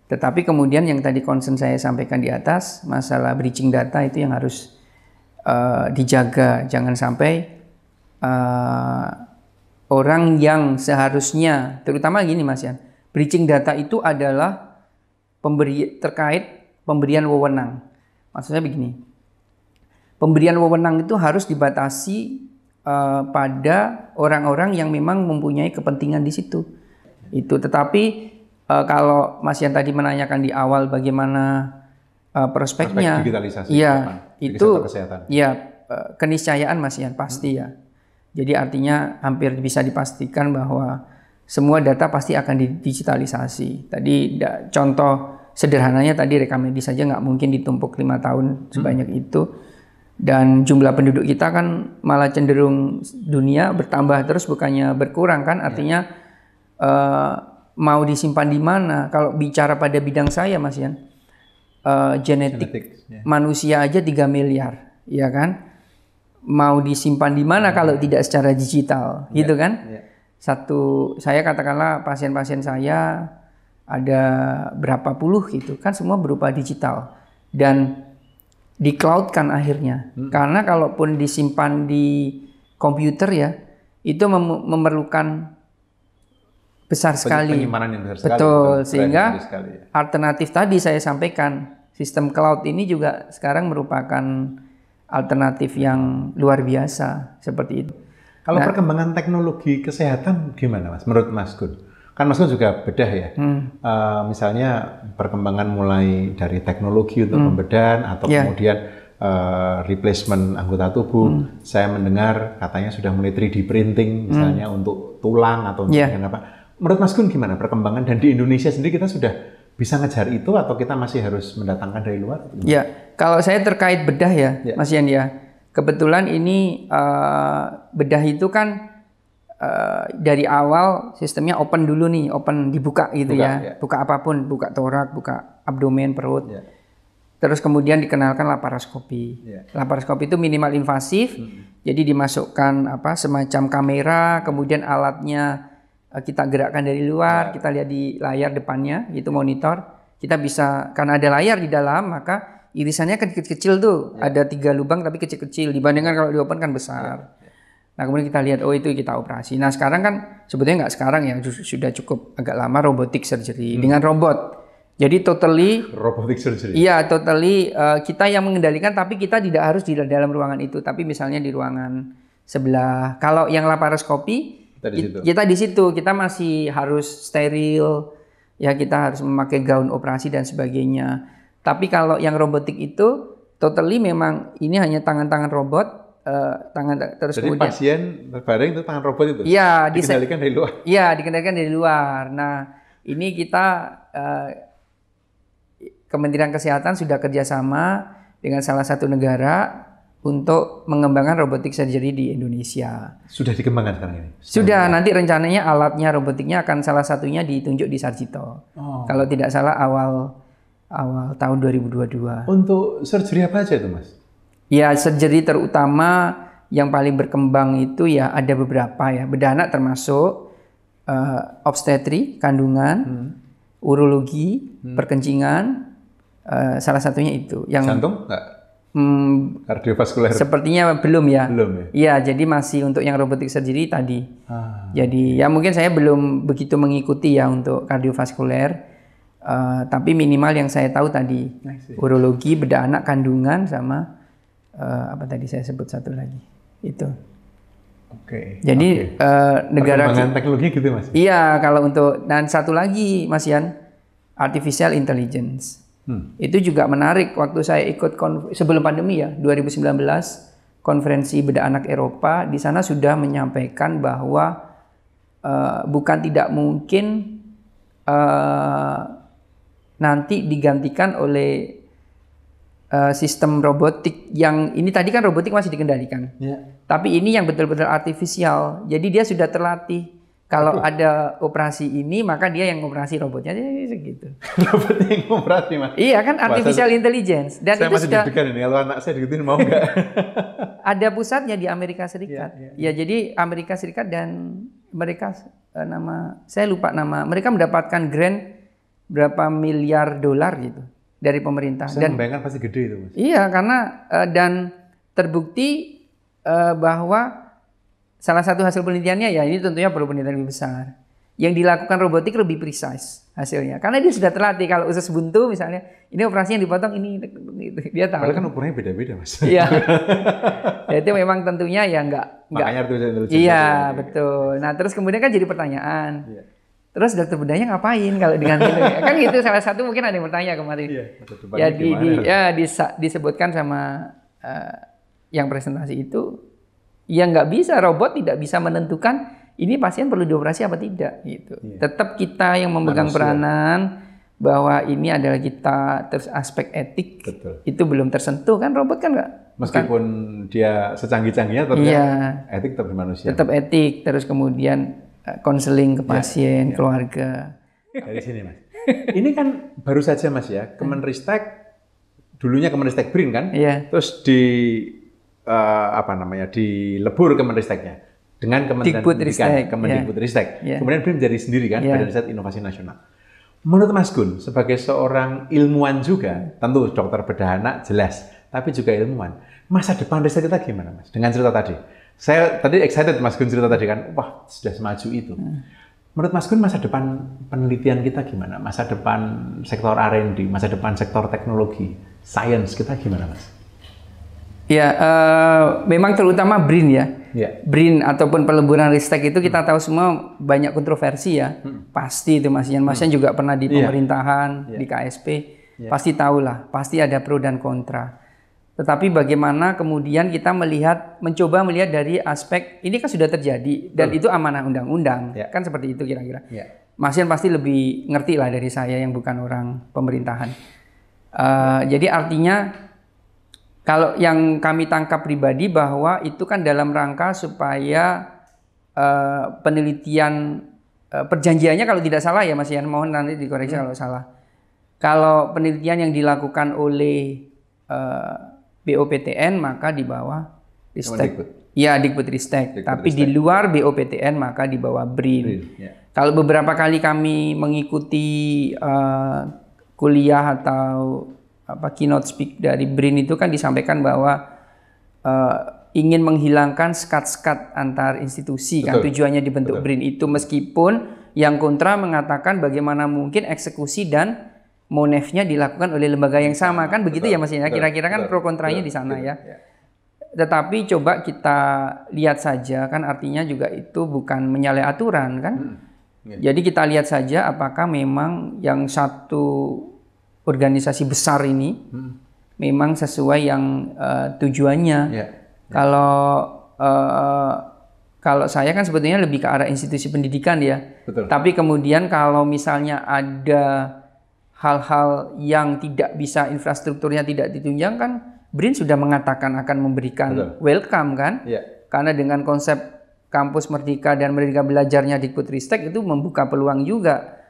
tetapi kemudian yang tadi concern saya sampaikan di atas masalah breaching data itu yang harus uh, dijaga jangan sampai uh, orang yang seharusnya, terutama gini Mas Yan, breaching data itu adalah pemberi terkait pemberian wewenang. Maksudnya begini, pemberian wewenang itu harus dibatasi uh, pada orang-orang yang memang mempunyai kepentingan di situ. Itu, tetapi uh, kalau Mas Yan tadi menanyakan di awal bagaimana uh, prospeknya, Prospek digitalisasi, ya, itu, kesehatan. uh, keniscayaan Mas Yan pasti hmm. ya jadi artinya hampir bisa dipastikan bahwa semua data pasti akan didigitalisasi. Tadi contoh sederhananya tadi rekam medis saja nggak mungkin ditumpuk lima tahun sebanyak hmm. itu. Dan jumlah penduduk kita kan malah cenderung dunia bertambah terus bukannya berkurang kan? Ya. Artinya yeah. uh, mau disimpan di mana? Kalau bicara pada bidang saya Mas Yan, uh, eh, genetik yeah. manusia aja 3 miliar, ya kan? mau disimpan di mana hmm. kalau tidak secara digital, yeah. gitu kan? Yeah. Satu saya katakanlah pasien-pasien saya ada berapa puluh gitu kan semua berupa digital dan di cloud kan akhirnya. Hmm. Karena kalaupun disimpan di komputer ya itu mem memerlukan besar sekali. yang besar Betul, sehingga sekali, ya. alternatif tadi saya sampaikan sistem cloud ini juga sekarang merupakan alternatif yang luar biasa seperti itu. Kalau nah, perkembangan teknologi kesehatan gimana Mas? Menurut Mas Gun? Kan Mas Gun juga bedah ya. Hmm. Uh, misalnya perkembangan mulai dari teknologi untuk hmm. pembedahan atau yeah. kemudian uh, replacement anggota tubuh. Hmm. Saya mendengar katanya sudah mulai 3D printing hmm. misalnya hmm. untuk tulang atau untuk yeah. apa. Menurut Mas Gun gimana perkembangan dan di Indonesia sendiri kita sudah bisa ngejar itu atau kita masih harus mendatangkan dari luar? Ya, kalau saya terkait bedah ya, ya. Mas Yan ya. Kebetulan ini uh, bedah itu kan uh, dari awal sistemnya open dulu nih, open dibuka gitu buka, ya. ya. Buka apapun, buka torak, buka abdomen, perut. Ya. Terus kemudian dikenalkan laparoskopi. Ya. Laparoskopi itu minimal invasif, -hmm. jadi dimasukkan apa semacam kamera, kemudian alatnya Eh, kita gerakkan dari luar, kita lihat di layar depannya, itu monitor. Kita bisa karena ada layar di dalam, maka irisannya kan kecil-kecil tuh. Ya. Ada tiga lubang tapi kecil-kecil dibandingkan kalau di open kan besar. Ya, ya. Nah kemudian kita lihat, oh itu kita operasi. Nah sekarang kan sebetulnya nggak sekarang ya, sudah cukup agak lama robotik surgery hmm. dengan robot. Jadi totally robotic surgery. Iya, totally uh, kita yang mengendalikan tapi kita tidak harus di dalam ruangan itu, tapi misalnya di ruangan sebelah. Kalau yang laparoskopi dari situ. Kita di situ, kita masih harus steril, ya kita harus memakai gaun operasi dan sebagainya. Tapi kalau yang robotik itu totally memang ini hanya tangan-tangan robot, uh, tangan terus Jadi kemudian pasien berbaring itu tangan robot itu. Iya, dikendalikan dari luar. Iya, dikendalikan dari luar. Nah, ini kita uh, Kementerian Kesehatan sudah kerjasama dengan salah satu negara untuk mengembangkan robotik surgery di Indonesia. Sudah dikembangkan sekarang ini? Sudah, nanti rencananya alatnya robotiknya akan salah satunya ditunjuk di Sarjito. Oh. Kalau tidak salah awal awal tahun 2022. Untuk surgery apa aja itu, Mas? Ya, surgery terutama yang paling berkembang itu ya ada beberapa ya. Bedah anak termasuk uh, obstetri, kandungan, hmm. urologi, hmm. perkencingan, uh, salah satunya itu. Yang Jantung enggak? Hmm, kardiovaskuler. Sepertinya belum ya. Belum ya. Iya, jadi masih untuk yang robotik sendiri tadi. Ah. Jadi ya mungkin saya belum begitu mengikuti ya untuk kardiovaskuler. Uh, tapi minimal yang saya tahu tadi urologi, bedah anak, kandungan sama uh, apa tadi saya sebut satu lagi. Itu. Oke. Okay. Jadi okay. Uh, eh, negara teknologi gitu Mas. Iya, kalau untuk dan satu lagi Mas Ian, artificial intelligence. Hmm. Itu juga menarik waktu saya ikut sebelum pandemi ya 2019 konferensi beda anak Eropa di sana sudah menyampaikan bahwa uh, bukan tidak mungkin uh, nanti digantikan oleh eh, sistem robotik yang ini tadi kan robotik masih dikendalikan. Yeah. Tapi ini yang betul-betul artifisial. Jadi dia sudah terlatih kalau Aduh. ada operasi ini, maka dia yang operasi robotnya segitu. robotnya yang operasi mas? Iya kan artificial intelligence. Dan saya itu masih sudah, ini kalau anak saya digituin mau nggak? ada pusatnya di Amerika Serikat. Iya, iya, ya, ya, ya. ya jadi Amerika Serikat dan mereka eh, nama saya lupa nama mereka mendapatkan grant berapa miliar dolar gitu dari pemerintah. Saya dan membayangkan pasti gede itu mas. Iya karena eh, dan terbukti eh, bahwa Salah satu hasil penelitiannya ya ini tentunya perlu penelitian lebih besar. Yang dilakukan robotik lebih precise hasilnya. Karena dia sudah terlatih kalau usus buntu misalnya, ini operasi yang dipotong ini dia tahu. Padahal kan ukurannya beda-beda, Mas. Iya. ya, itu memang tentunya ya nggak nggak. Iya, betul. Nah, terus kemudian kan jadi pertanyaan. Iya. Terus dokter bedanya ngapain kalau dengan itu? Ya? kan gitu salah satu mungkin ada yang bertanya kemarin. Iya, ya, di, di, ya disebutkan sama uh, yang presentasi itu yang nggak bisa robot tidak bisa menentukan ini pasien perlu dioperasi apa tidak gitu. Yeah. Tetap kita yang memegang Manusia. peranan bahwa ini adalah kita terus aspek etik Betul. itu belum tersentuh kan robot kan nggak meskipun kan. dia secanggih-canggihnya tetap iya. etik tetap manusia tetap etik terus kemudian konseling eh, ke iya. pasien ya, ya. keluarga dari sini mas ini kan baru saja mas ya iya. Kemenristek dulunya Kemenristek Brin kan iya. terus di uh, apa namanya dilebur Kemenristeknya dengan Kementerian Pendidikan, ya. Kemendikbudristek. Yeah. yeah. Kemudian BEM jadi sendiri kan yeah. Badan Riset Inovasi Nasional. Menurut Mas Gun, sebagai seorang ilmuwan juga, tentu dokter bedah anak jelas, tapi juga ilmuwan. Masa depan riset kita gimana, Mas? Dengan cerita tadi. Saya tadi excited Mas Gun cerita tadi kan, wah sudah semaju itu. Ya. Menurut Mas Gun, masa depan penelitian kita gimana? Masa depan sektor R&D, masa depan sektor teknologi, science kita gimana, Mas? Ya, uh, memang terutama BRIN ya. Yeah. BRIN ataupun peleburan Ristek itu kita hmm. tahu semua banyak kontroversi ya. Hmm. Pasti itu Mas Ian. Mas hmm. Ian hmm. juga pernah di iya. pemerintahan, yeah. di KSP. Yeah. Pasti tahulah, pasti ada pro dan kontra. Tetapi bagaimana kemudian kita melihat, mencoba melihat dari aspek ini kan sudah terjadi dan hmm. itu amanah undang-undang, yeah. kan seperti itu kira-kira. Yeah. Mas Ian pasti lebih ngerti lah dari saya yang bukan orang pemerintahan. Uh, jadi artinya kalau yang kami tangkap pribadi bahwa itu kan dalam rangka supaya uh, penelitian uh, perjanjiannya kalau tidak salah ya Mas Ian, mohon nanti dikoreksi hmm. kalau salah. Kalau penelitian yang dilakukan oleh uh, eh, BOPTN maka di bawah Ristek. Iya Dikbudristek, Ristek. tapi di luar BOPTN maka di bawah BRIN. BRIN ya. Kalau beberapa kali kami mengikuti uh, kuliah atau apa keynote speak dari Brin itu kan disampaikan bahwa uh, ingin menghilangkan skat-skat antar institusi kan, Betul. kan tujuannya dibentuk Betul. Brin itu meskipun yang kontra mengatakan bagaimana mungkin eksekusi dan monefnya dilakukan oleh lembaga yang sama kan begitu Betul. ya Mas ya kira-kira kan Betul. pro kontranya Betul. di sana ya. ya. Tetapi coba kita lihat saja kan artinya juga itu bukan menyalahi aturan kan. Hmm. Iya. Jadi kita lihat saja apakah memang yang satu organisasi besar ini hmm. memang sesuai yang uh, tujuannya. Yeah. Ya. Kalau uh, kalau saya kan sebetulnya lebih ke arah institusi pendidikan ya. Betul. Tapi kemudian kalau misalnya ada hal-hal yang tidak bisa infrastrukturnya tidak ditunjang kan Brin sudah mengatakan akan memberikan Betul. welcome kan? Yeah. Karena dengan konsep kampus merdeka dan merdeka belajarnya di Putristek itu membuka peluang juga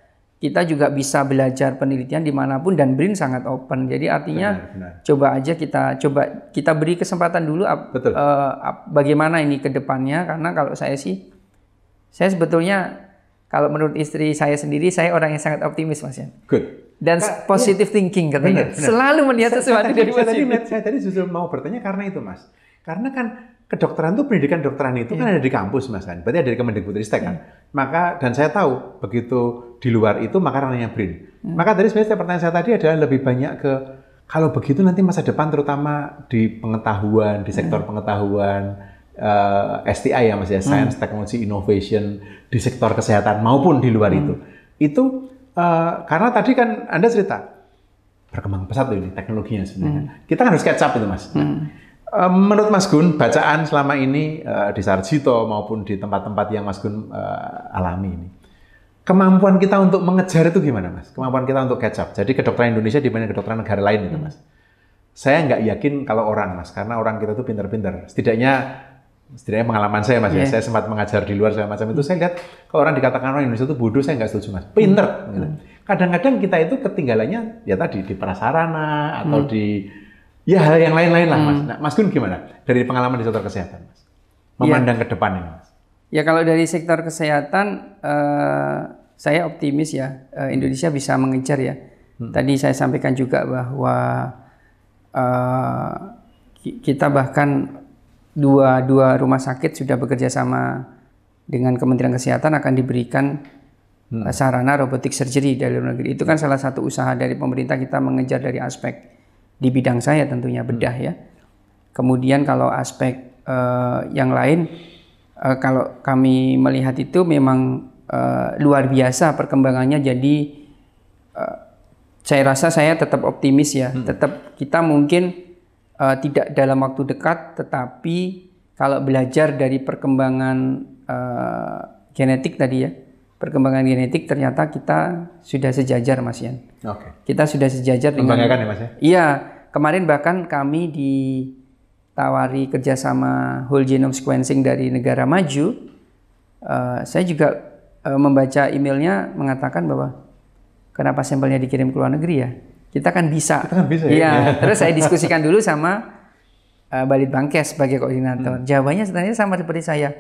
kita juga bisa belajar penelitian dimanapun dan BRIN sangat open. Jadi artinya benar, benar. coba aja kita coba kita beri kesempatan dulu ap, Uh, ap, bagaimana ini ke depannya karena kalau saya sih saya sebetulnya kalau menurut istri saya sendiri saya orang yang sangat optimis Mas ya. Good. Dan Kak, positive ya. thinking katanya. Benar, benar. Selalu melihat sesuatu dari saya tadi, saya tadi justru mau bertanya karena itu Mas. Karena kan kedokteran itu pendidikan kedokteran itu yeah. kan iya. ada di kampus mas kan, berarti ada di Kemendikbudristek yeah. kan. Iya. Maka dan saya tahu begitu di luar itu maka ranahnya BRIN. Yeah. Maka dari sebenarnya pertanyaan saya tadi adalah lebih banyak ke kalau begitu nanti masa depan terutama di pengetahuan, di sektor yeah. pengetahuan, uh, eh, STI ya mas ya, hmm. Science, Technology, Innovation, di sektor kesehatan maupun di luar hmm. itu. Itu uh, karena tadi kan Anda cerita berkembang pesat loh ini teknologinya sebenarnya. Hmm. Kita kan harus catch up itu mas. Nah, Eh, menurut Mas Gun, bacaan selama ini eh, di Sarjito maupun di tempat-tempat yang Mas Gun eh, alami ini, kemampuan kita untuk mengejar itu gimana, Mas? Kemampuan kita untuk catch up. Jadi kedokteran Indonesia dibanding kedokteran negara lain, gitu, Mas. Saya nggak yakin kalau orang, Mas, karena orang kita tuh pinter-pinter. Setidaknya, setidaknya pengalaman saya, Mas, yeah. ya, iya. saya sempat mengajar di luar segala macam itu, saya lihat kalau orang dikatakan orang oh, Indonesia itu bodoh, saya nggak setuju, Mas. Pinter. Hmm. Gitu. Kadang-kadang kita itu ketinggalannya ya tadi di prasarana atau hmm. di ya hal yang lain-lain lah mas. Hmm. Nah, mas Gun gimana dari pengalaman di sektor kesehatan mas? Ya. Memandang ya. ke depan ini mas. Ya kalau dari sektor kesehatan uh, saya optimis ya uh, Indonesia bisa mengejar ya. Hmm. Tadi saya sampaikan juga bahwa uh, kita bahkan dua dua rumah sakit sudah bekerja sama dengan Kementerian Kesehatan akan diberikan hmm. sarana robotik surgery dari luar negeri. Itu kan salah satu usaha dari pemerintah kita mengejar dari aspek di bidang saya tentunya hmm. bedah ya. Kemudian kalau aspek uh, yang lain uh, kalau kami melihat itu memang uh, luar biasa perkembangannya jadi uh, saya rasa saya tetap optimis ya. Hmm. Tetap kita mungkin uh, tidak dalam waktu dekat tetapi kalau belajar dari perkembangan uh, genetik tadi ya perkembangan genetik ternyata kita sudah sejajar Mas Yan. Oke. Okay. Kita sudah sejajar dengan Membanggakan ya Mas ya. Iya, Kemarin bahkan kami ditawari kerjasama whole genome sequencing dari negara maju. Uh, saya juga uh, membaca emailnya mengatakan bahwa kenapa sampelnya dikirim ke luar negeri ya? Kita kan bisa. Kita kan bisa ya. ya. Terus saya diskusikan dulu sama uh, Balit Bangkes sebagai koordinator. Hmm. Jawabannya sebenarnya sama seperti saya.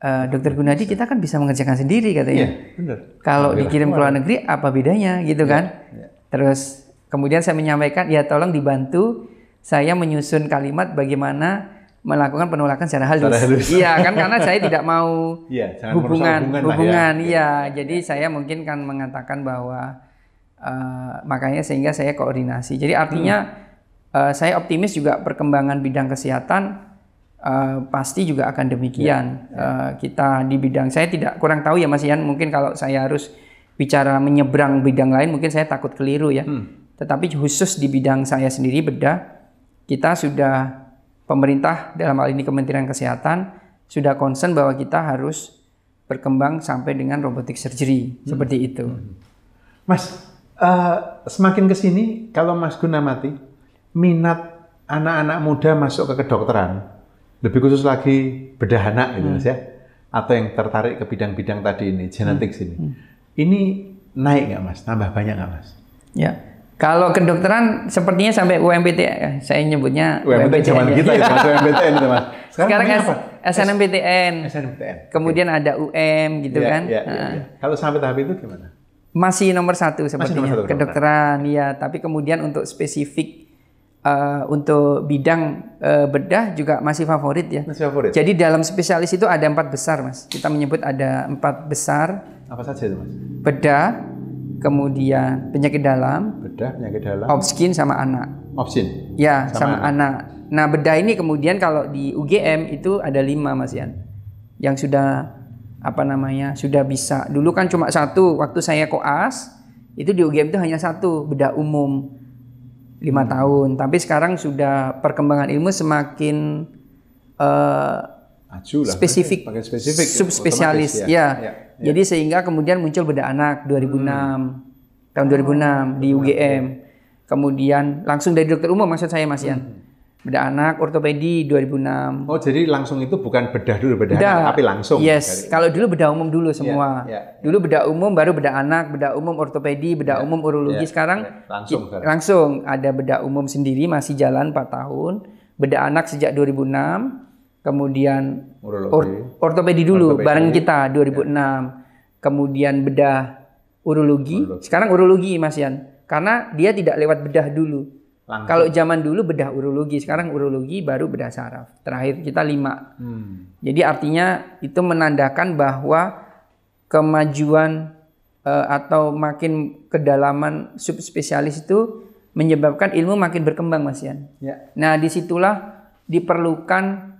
Uh, Dokter Gunadi kita kan bisa mengerjakan sendiri katanya. Iya, Kalau iya. dikirim ke luar negeri apa bedanya gitu ya, kan? Ya. Terus Kemudian saya menyampaikan, ya tolong dibantu saya menyusun kalimat bagaimana melakukan penolakan secara halus. Secara halus. Iya kan karena saya tidak mau iya, ya, hubungan hubungan, hubungan iya. Ya. Jadi saya mungkin kan mengatakan bahwa uh, makanya sehingga saya koordinasi. Jadi artinya hmm. uh, saya optimis juga perkembangan bidang kesehatan uh, pasti juga akan demikian. Ya, ya. Uh, kita di bidang saya tidak kurang tahu ya Mas Ian mungkin kalau saya harus bicara menyeberang bidang lain mungkin saya takut keliru ya. Hmm. Tetapi khusus di bidang saya sendiri bedah, kita sudah pemerintah dalam hal ini Kementerian Kesehatan sudah concern bahwa kita harus berkembang sampai dengan robotik surgery hmm. seperti itu. Hmm. Mas, uh, semakin ke sini kalau Mas Gunamati minat anak-anak muda masuk ke kedokteran, lebih khusus lagi bedah anak gitu hmm. Mas ya atau yang tertarik ke bidang-bidang tadi ini genetik hmm. ini. Hmm. Ini naik nggak Mas? Nambah banyak nggak Mas? Ya. Kalau kedokteran sepertinya sampai UMPT saya nyebutnya UMPT zaman kita ya, Mas UMPTN itu Mas. Sekarang, Sekarang apa? SNMPTN. SNMPTN. Kemudian okay. ada UM gitu iya, kan. Iya, iya, iya. Kalau sampai tahap itu gimana? Masih nomor satu sepertinya kedokteran. Iya, tapi kemudian untuk spesifik Uh, untuk bidang eh, bedah juga masih favorit ya. Masih favorit. Jadi dalam spesialis itu ada empat besar mas. Kita menyebut ada empat besar. Apa saja itu mas? Bedah, kemudian penyakit dalam, bedah, penyakit dalam, obskin sama anak. Obskin. Ya, sama, sama anak. anak. Nah, bedah ini kemudian kalau di UGM itu ada lima Mas Ian. Yang sudah apa namanya? sudah bisa. Dulu kan cuma satu waktu saya koas, itu di UGM itu hanya satu, bedah umum. lima hmm. tahun. Tapi sekarang sudah perkembangan ilmu semakin uh, acu ah, spesifik pakai spesifik ya, subspesialis ya. Ya. Ya, ya jadi sehingga kemudian muncul bedah anak 2006 hmm. tahun 2006 oh, di UGM ya. kemudian langsung dari dokter umum maksud saya Mas Ian hmm. Bedah anak ortopedi 2006. Oh, jadi langsung itu bukan bedah dulu bedah, bedah. anak, tapi langsung. Yes, dari... kalau dulu bedah umum dulu ya, semua. Yeah, yeah, Dulu bedah umum baru bedah anak, bedah umum ortopedi, bedah yeah, umum urologi yeah, sekarang yeah. langsung sekarang. langsung ada bedah umum sendiri masih jalan 4 tahun. Bedah anak sejak 2006, kemudian Or, ortopedi dulu ortopedi. bareng ya. kita 2006. Ya. Kemudian bedah urologi. urologi. Sekarang urologi Mas Yan. Karena dia tidak lewat bedah dulu. Langsung. Kalau zaman dulu bedah urologi, sekarang urologi baru bedah saraf. Terakhir kita lima. Hmm. Jadi artinya itu menandakan bahwa kemajuan uh, atau makin kedalaman subspesialis itu menyebabkan ilmu makin berkembang Mas Yan. Ya. Nah disitulah diperlukan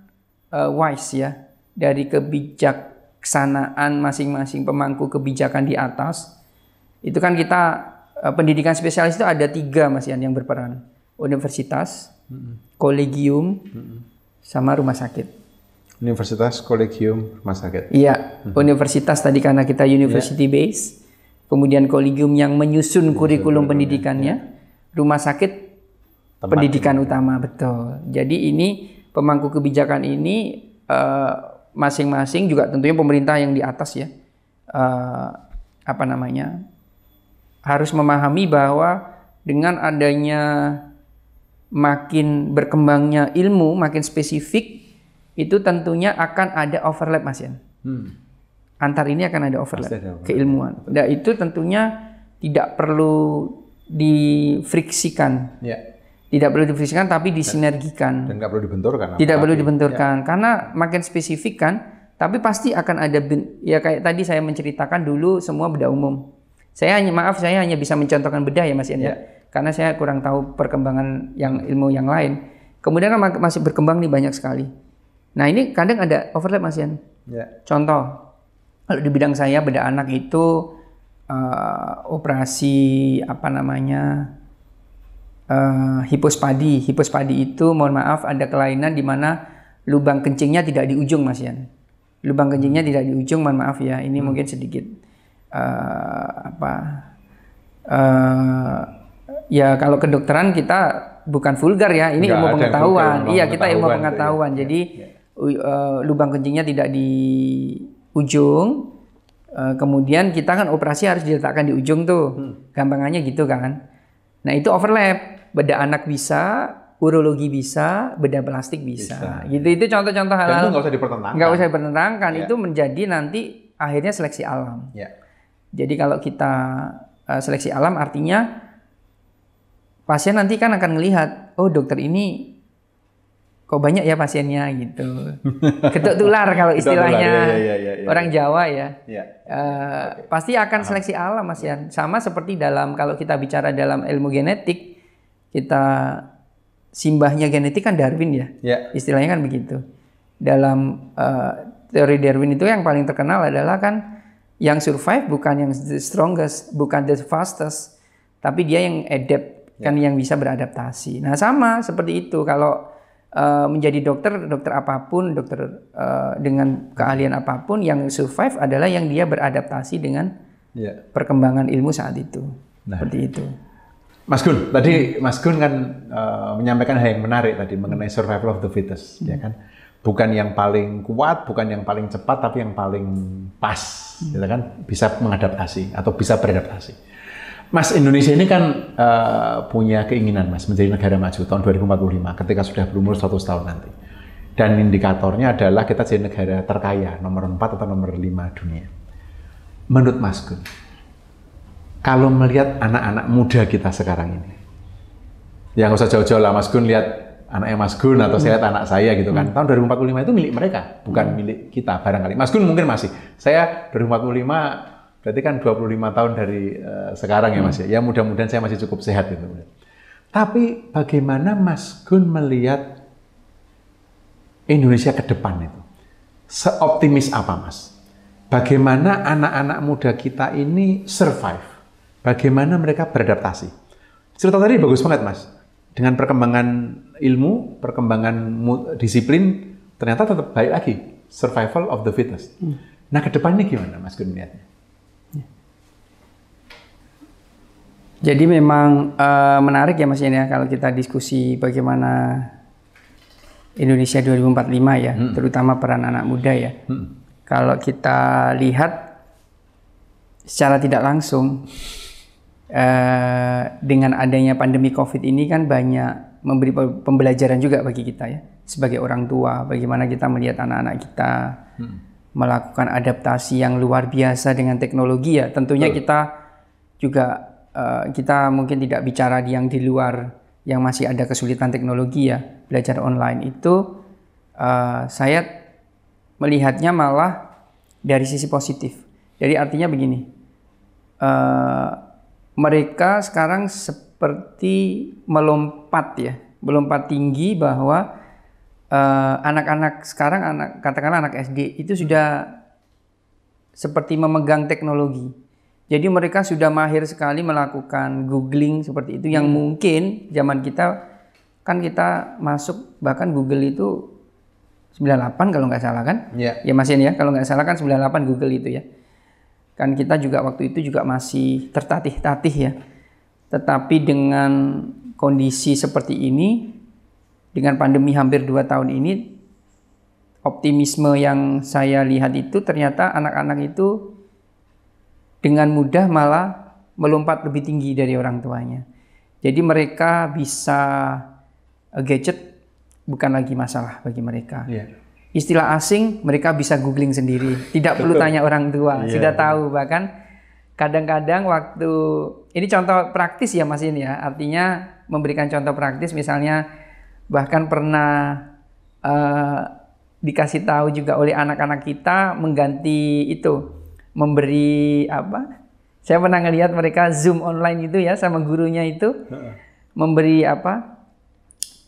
uh, wise ya dari kebijaksanaan masing-masing pemangku kebijakan di atas itu kan kita uh, pendidikan spesialis itu ada tiga mas Ian yang berperan universitas, mm-hmm. kolegium, mm-hmm. sama rumah sakit. Universitas, kolegium, rumah sakit. Iya, mm-hmm. universitas tadi karena kita iya. university yeah. base, kemudian kolegium yang menyusun kurikulum pendidikannya, yeah. rumah sakit pendidikan ini. utama betul. Jadi ini pemangku kebijakan ini eh, masing-masing uh, juga tentunya pemerintah yang di atas ya uh, apa namanya harus memahami bahwa dengan adanya makin berkembangnya ilmu makin spesifik itu tentunya akan ada overlap Mas ya Hmm. Antar ini akan ada overlap, keilmuan. Dan itu tentunya tidak perlu difriksikan. ya. Tidak perlu difungsikan tapi disinergikan. Dan tidak perlu dibenturkan. Tidak perlu dibenturkan ya. karena makin spesifik kan, tapi pasti akan ada ya kayak tadi saya menceritakan dulu semua beda umum. Saya hanya maaf saya hanya bisa mencontohkan bedah ya Mas Indra. Ya. Karena saya kurang tahu perkembangan yang ilmu yang lain. Kemudian kan masih berkembang nih banyak sekali. Nah ini kadang ada overlap Mas Ian. Ya. Contoh, kalau di bidang saya beda anak itu uh, operasi apa namanya Eh, hipospadi. Hipospadi itu mohon maaf ada kelainan di mana lubang kencingnya tidak di ujung Mas Yan. Lubang kencingnya hmm. tidak di ujung, mohon maaf ya. Ini hmm. mungkin sedikit uh, apa uh, ya kalau kedokteran kita bukan vulgar ya. Ini Nggak ilmu pengetahuan. iya, kita ilmu pengetahuan. Ya. Iya, Jadi ya. Uh, lubang kencingnya tidak di ujung kemudian kita kan operasi harus diletakkan di ujung tuh. Hmm. Gampangannya gitu kan. Nah, itu overlap bedah anak bisa, urologi bisa, bedah plastik bisa. bisa. Gitu itu contoh-contoh hal-hal. itu nggak usah dipertentangkan. Nggak usah dipertentangkan. Ya. Itu menjadi nanti akhirnya seleksi alam. Ya. Jadi kalau kita eh, seleksi alam artinya pasien nanti kan akan melihat, oh dokter ini kok banyak ya pasiennya gitu. Ketuk tular kalau istilahnya tular, ya, ya, ya, iya, orang iya. Jawa ya. Uh, iya. eh, okay. Pasti akan seleksi alam Mas Yan. Sama seperti dalam kalau kita bicara dalam ilmu genetik, kita simbahnya genetik kan Darwin ya. ya. Istilahnya kan begitu. Dalam uh, teori Darwin itu yang paling terkenal adalah kan yang survive bukan yang the strongest, bukan the fastest, tapi dia yang adapt ya. kan yang bisa beradaptasi. Nah, sama seperti itu kalau uh, menjadi dokter, dokter apapun, dokter uh, dengan keahlian apapun yang survive adalah yang dia beradaptasi dengan ya. perkembangan ilmu saat itu. Nah. Seperti itu. Mas Gun, tadi Mas Gun kan uh, menyampaikan hal yang menarik tadi mengenai survival of the fittest, ya hmm. ya kan? Bukan yang paling kuat, bukan yang paling cepat, tapi yang paling pas, hmm. ya kan? Bisa mengadaptasi atau bisa beradaptasi. Mas Indonesia ini kan uh, punya keinginan, Mas, menjadi negara maju tahun 2045 ketika sudah berumur 100 tahun nanti. Dan indikatornya adalah kita jadi negara terkaya nomor 4 atau nomor 5 dunia. Menurut Mas Gun, kalau melihat anak-anak muda kita sekarang ini. yang usah jauh-jauh lah Mas Gun lihat anaknya Mas Gun atau saya lihat anak saya gitu kan. Hmm. Tahun 2045 itu milik mereka, bukan hmm. milik kita barangkali. Mas Gun mungkin masih. Saya 2045 berarti kan 25 tahun dari eh, sekarang ya Mas ya. Hmm. Ya mudah-mudahan saya masih cukup sehat gitu. Tapi bagaimana Mas Gun melihat Indonesia ke depan itu? Seoptimis apa Mas? Bagaimana anak-anak muda kita ini survive? bagaimana mereka beradaptasi. Cerita tadi bagus banget, Mas. Dengan perkembangan ilmu, perkembangan disiplin, ternyata tetap baik lagi. Survival of the fittest. Hmm. Nah, ke depannya gimana, Mas Gun melihatnya? Ya. Jadi memang uh, menarik ya Mas ini ya kalau kita diskusi bagaimana Indonesia 2045 ya, hmm. terutama peran anak muda ya. Hmm. Kalau kita lihat secara tidak langsung Uh, dengan adanya pandemi COVID ini kan banyak memberi pembelajaran juga bagi kita ya sebagai orang tua bagaimana kita melihat anak-anak kita hmm. melakukan adaptasi yang luar biasa dengan teknologi ya tentunya Betul. kita juga uh, kita mungkin tidak bicara di yang di luar yang masih ada kesulitan teknologi ya belajar online itu uh, saya melihatnya malah dari sisi positif jadi artinya begini uh, mereka sekarang seperti melompat ya, melompat tinggi bahwa eh, anak-anak uh, sekarang anak katakanlah anak SD itu sudah seperti memegang teknologi. Jadi mereka sudah mahir sekali melakukan googling seperti itu yang hmm. mungkin zaman kita kan kita masuk bahkan Google itu 98 kalau nggak salah kan? Yeah. Ya Mas ya kalau nggak salah kan 98 Google itu ya. Kan kita juga waktu itu juga masih tertatih-tatih ya. Tetapi dengan kondisi seperti ini, dengan pandemi hampir 2 tahun ini, optimisme yang saya lihat itu ternyata anak-anak itu dengan mudah malah melompat lebih tinggi dari orang tuanya. Jadi mereka bisa uh, gadget bukan lagi masalah bagi mereka. Yeah istilah asing mereka bisa googling sendiri, tidak perlu tanya orang tua, yeah. sudah tahu bahkan kadang-kadang waktu ini contoh praktis ya Mas ini ya, artinya memberikan contoh praktis misalnya bahkan pernah uh, dikasih tahu juga oleh anak-anak kita mengganti itu memberi apa? Saya pernah ngelihat mereka zoom online itu ya sama gurunya itu memberi apa?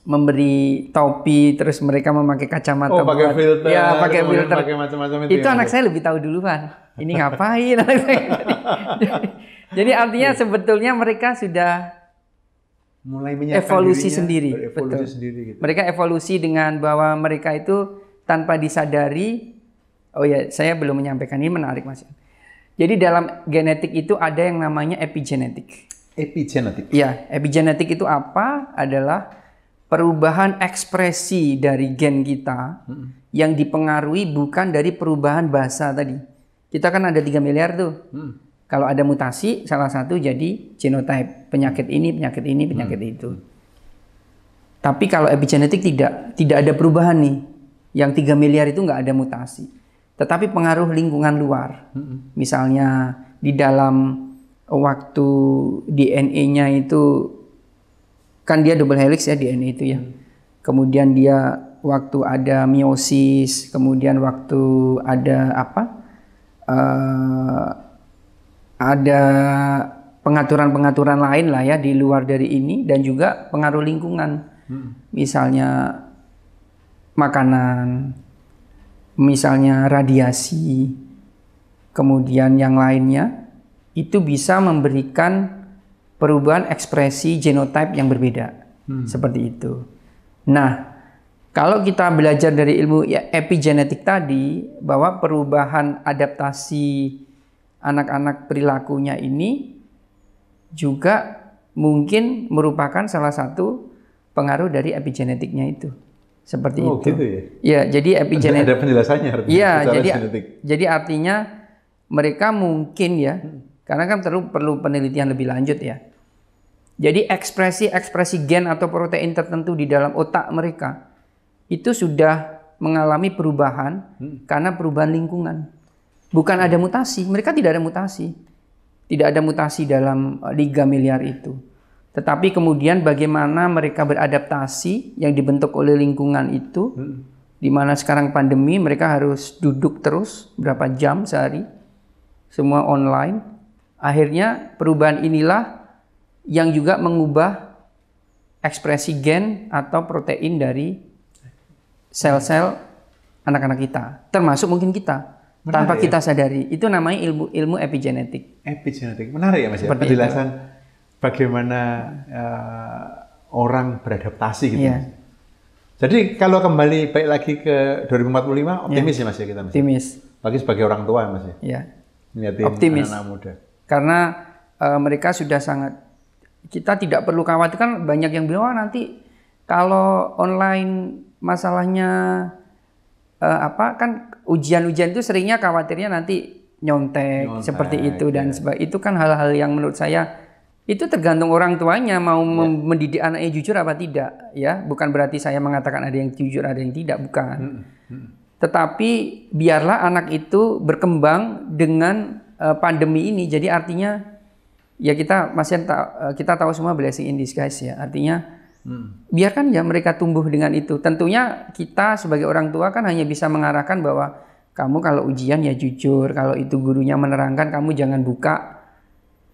memberi topi terus mereka memakai kacamata oh, pakai filter ya pakai filter pakai macam-macam itu, itu ya, anak saya lebih tahu dulu kan ini ngapain jadi, artinya iya. sebetulnya mereka sudah mulai evolusi sendiri betul sendiri, gitu. mereka evolusi dengan bahwa mereka itu tanpa disadari oh ya saya belum menyampaikan ini menarik mas jadi dalam genetik itu ada yang namanya epigenetik epigenetik ya epigenetik itu apa adalah perubahan ekspresi dari gen kita hmm. yang dipengaruhi bukan dari perubahan bahasa tadi. Kita kan ada tiga miliar tuh. Hmm. Kalau ada mutasi, salah satu jadi genotype penyakit ini, penyakit ini, hmm. penyakit hmm. itu. Tapi kalau epigenetik tidak, tidak ada perubahan nih. Yang tiga miliar itu nggak ada mutasi. Tetapi pengaruh lingkungan luar, hmm. misalnya di dalam waktu DNA-nya itu kan dia double helix ya DNA itu ya. Kemudian dia waktu ada meiosis, kemudian waktu ada apa? Uh, ada pengaturan-pengaturan lain lah ya di luar dari ini dan juga pengaruh lingkungan. Hmm. Misalnya makanan, misalnya radiasi, kemudian yang lainnya itu bisa memberikan perubahan ekspresi genotipe yang berbeda. Hmm. Seperti itu. Nah, kalau kita belajar dari ilmu ya, epigenetik tadi bahwa perubahan adaptasi anak-anak perilakunya ini juga mungkin merupakan salah satu pengaruh dari epigenetiknya itu. Seperti oh, itu. Gitu ya? ya, jadi epigenetik. Ada, penjelasannya artinya. Iya, jadi, jadi artinya mereka mungkin ya hmm. Karena kan perlu, perlu penelitian lebih lanjut ya. Jadi ekspresi-ekspresi gen atau protein tertentu di dalam otak mereka itu sudah mengalami perubahan hmm. karena perubahan lingkungan. Bukan ada mutasi, mereka tidak ada mutasi. Tidak ada mutasi dalam eh, liga miliar itu. Tetapi kemudian bagaimana mereka beradaptasi yang dibentuk oleh lingkungan itu hmm. di mana sekarang pandemi mereka harus duduk terus berapa jam sehari semua online Akhirnya perubahan inilah yang juga mengubah ekspresi gen atau protein dari sel-sel anak-anak kita, termasuk mungkin kita. Menarik tanpa ya? kita sadari. Itu namanya ilmu ilmu epigenetik. Epigenetik. Menarik ya Mas ya. Penjelasan bagaimana uh, orang beradaptasi gitu. Ya. Jadi kalau kembali baik lagi ke 2045 iya. optimis ya, ya Mas ya kita Mas. Ya? Optimis. Bagi sebagai orang tua Mas ya. Iya. Optimis. anak, -anak muda karena uh, mereka sudah sangat kita tidak perlu khawatir kan banyak yang bilang oh, nanti kalau online masalahnya uh, apa kan ujian-ujian itu seringnya khawatirnya nanti nyontek, nyontek seperti itu dan iya. sebab Itu kan hal-hal yang menurut saya itu tergantung orang tuanya mau ya. mendidik anaknya jujur apa tidak ya. Bukan berarti saya mengatakan ada yang jujur ada yang tidak bukan. Hmm. Hmm. Tetapi biarlah anak itu berkembang dengan uh, pandemi ini. Jadi artinya ya kita masih ta eh, kita tahu semua blessing in disguise ya. Artinya hmm. biarkan ya mereka tumbuh dengan itu. Tentunya kita sebagai orang tua kan hanya bisa mengarahkan bahwa kamu kalau ujian ya jujur, kalau itu gurunya menerangkan kamu jangan buka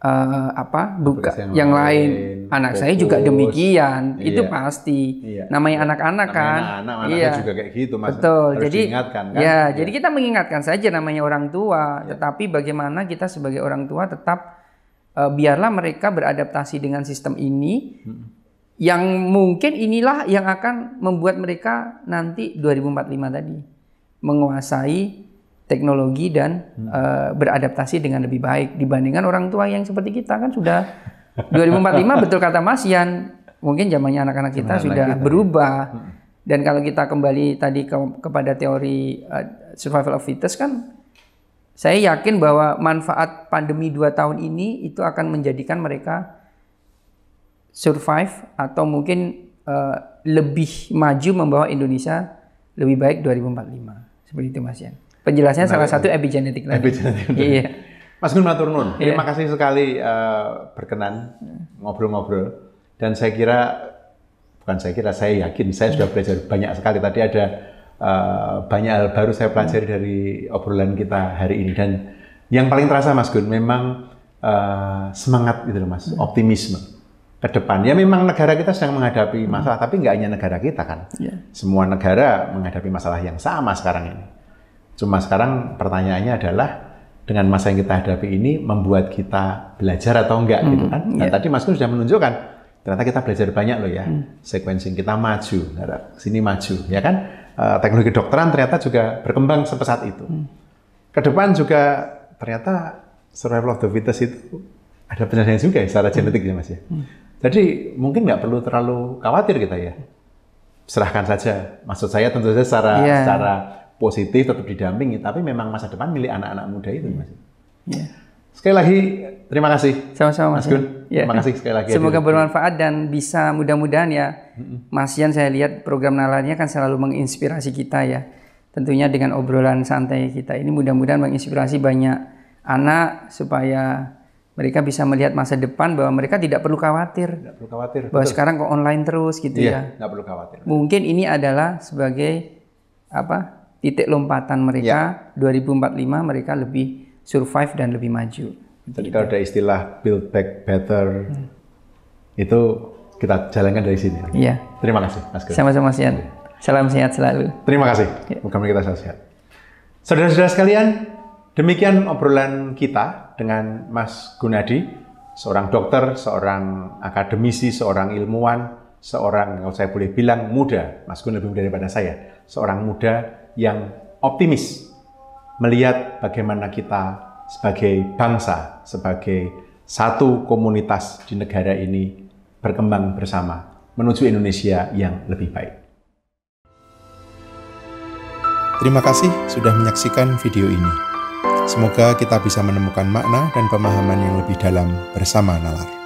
uh, apa buka yang, yang lain. lain. Anak fokus. saya juga demikian, iya. itu pasti. Iya. Namanya anak-anak kan. Anak, anak iya. juga kayak gitu mas. Betul. Harus jadi kan. Ya, ya jadi kita mengingatkan saja namanya orang tua, ya. tetapi bagaimana kita sebagai orang tua tetap uh, biarlah mereka beradaptasi dengan sistem ini. Hmm. Yang mungkin inilah yang akan membuat mereka nanti 2045 tadi menguasai teknologi dan hmm. uh, beradaptasi dengan lebih baik dibandingkan orang tua yang seperti kita kan sudah 2045 betul kata Mas Yan mungkin zamannya anak-anak kita sudah kita. Ya. berubah hmm. dan kalau kita kembali tadi ke, kepada teori uh, survival of fittest kan saya yakin bahwa manfaat pandemi 2 tahun ini itu akan menjadikan mereka survive atau mungkin uh, lebih maju membawa Indonesia lebih baik 2045. Seperti itu Mas Yan penjelasannya salah satu epigenetik tadi. Epigenetik. Iya. Mas Gun Matur Nun, terima iya. kasih sekali uh, berkenan ngobrol-ngobrol. Dan saya kira, bukan saya kira, saya yakin saya sudah belajar banyak sekali. Tadi ada uh, banyak hal baru saya pelajari dari obrolan kita hari ini. Dan yang paling terasa Mas Gun, memang uh, semangat gitu loh Mas, optimisme ke depan. Ya memang negara kita sedang menghadapi masalah, tapi nggak hanya negara kita kan. Yeah. Semua negara menghadapi masalah yang sama sekarang ini. Cuma sekarang pertanyaannya adalah dengan masa yang kita hadapi ini membuat kita belajar atau enggak hmm. gitu kan? Nah, tadi Mas Kun sudah menunjukkan ternyata kita belajar banyak loh ya. Hmm. Sequencing kita maju, nah, sini maju ya kan? E, teknologi dokteran ternyata juga berkembang sepesat itu. Hmm. Kedepan juga ternyata survival of the fittest itu ada penyelesaian juga ya secara hmm. genetik ya mas ya. Hmm. Jadi mungkin nggak perlu terlalu khawatir kita ya. Serahkan saja. Maksud saya tentu saja secara yeah. secara positif tetap didampingi tapi memang masa depan milik anak-anak muda itu mas hmm. yeah. sekali lagi terima kasih sama-sama mas Gun yeah. terima kasih sekali lagi semoga hadir. bermanfaat dan bisa mudah-mudahan ya hmm. Mas Ian saya lihat program nalarnya kan selalu menginspirasi kita ya tentunya dengan obrolan santai kita ini mudah-mudahan menginspirasi banyak anak supaya mereka bisa melihat masa depan bahwa mereka tidak perlu khawatir. Tidak perlu khawatir. Bahwa betul. sekarang kok online terus gitu iya, ya. Tidak perlu khawatir. Mungkin ini adalah sebagai apa titik lompatan mereka ya. 2045 mereka lebih survive dan lebih maju. Jadi gitu. kalau ada istilah build back better hmm. itu kita jalankan dari sini. Iya. Terima kasih Mas sama Sama-sama sehat. Iya. Salam sehat selalu. Terima kasih. Ya. kita selalu sehat. Saudara-saudara sekalian, demikian obrolan kita dengan Mas Gunadi, seorang dokter, seorang akademisi, seorang ilmuwan, seorang kalau saya boleh bilang muda, Mas Gun lebih muda daripada saya, seorang muda yang optimis melihat bagaimana kita sebagai bangsa, sebagai satu komunitas di negara ini berkembang bersama menuju Indonesia yang lebih baik. Terima kasih sudah menyaksikan video ini. Semoga kita bisa menemukan makna dan pemahaman yang lebih dalam bersama Nalar.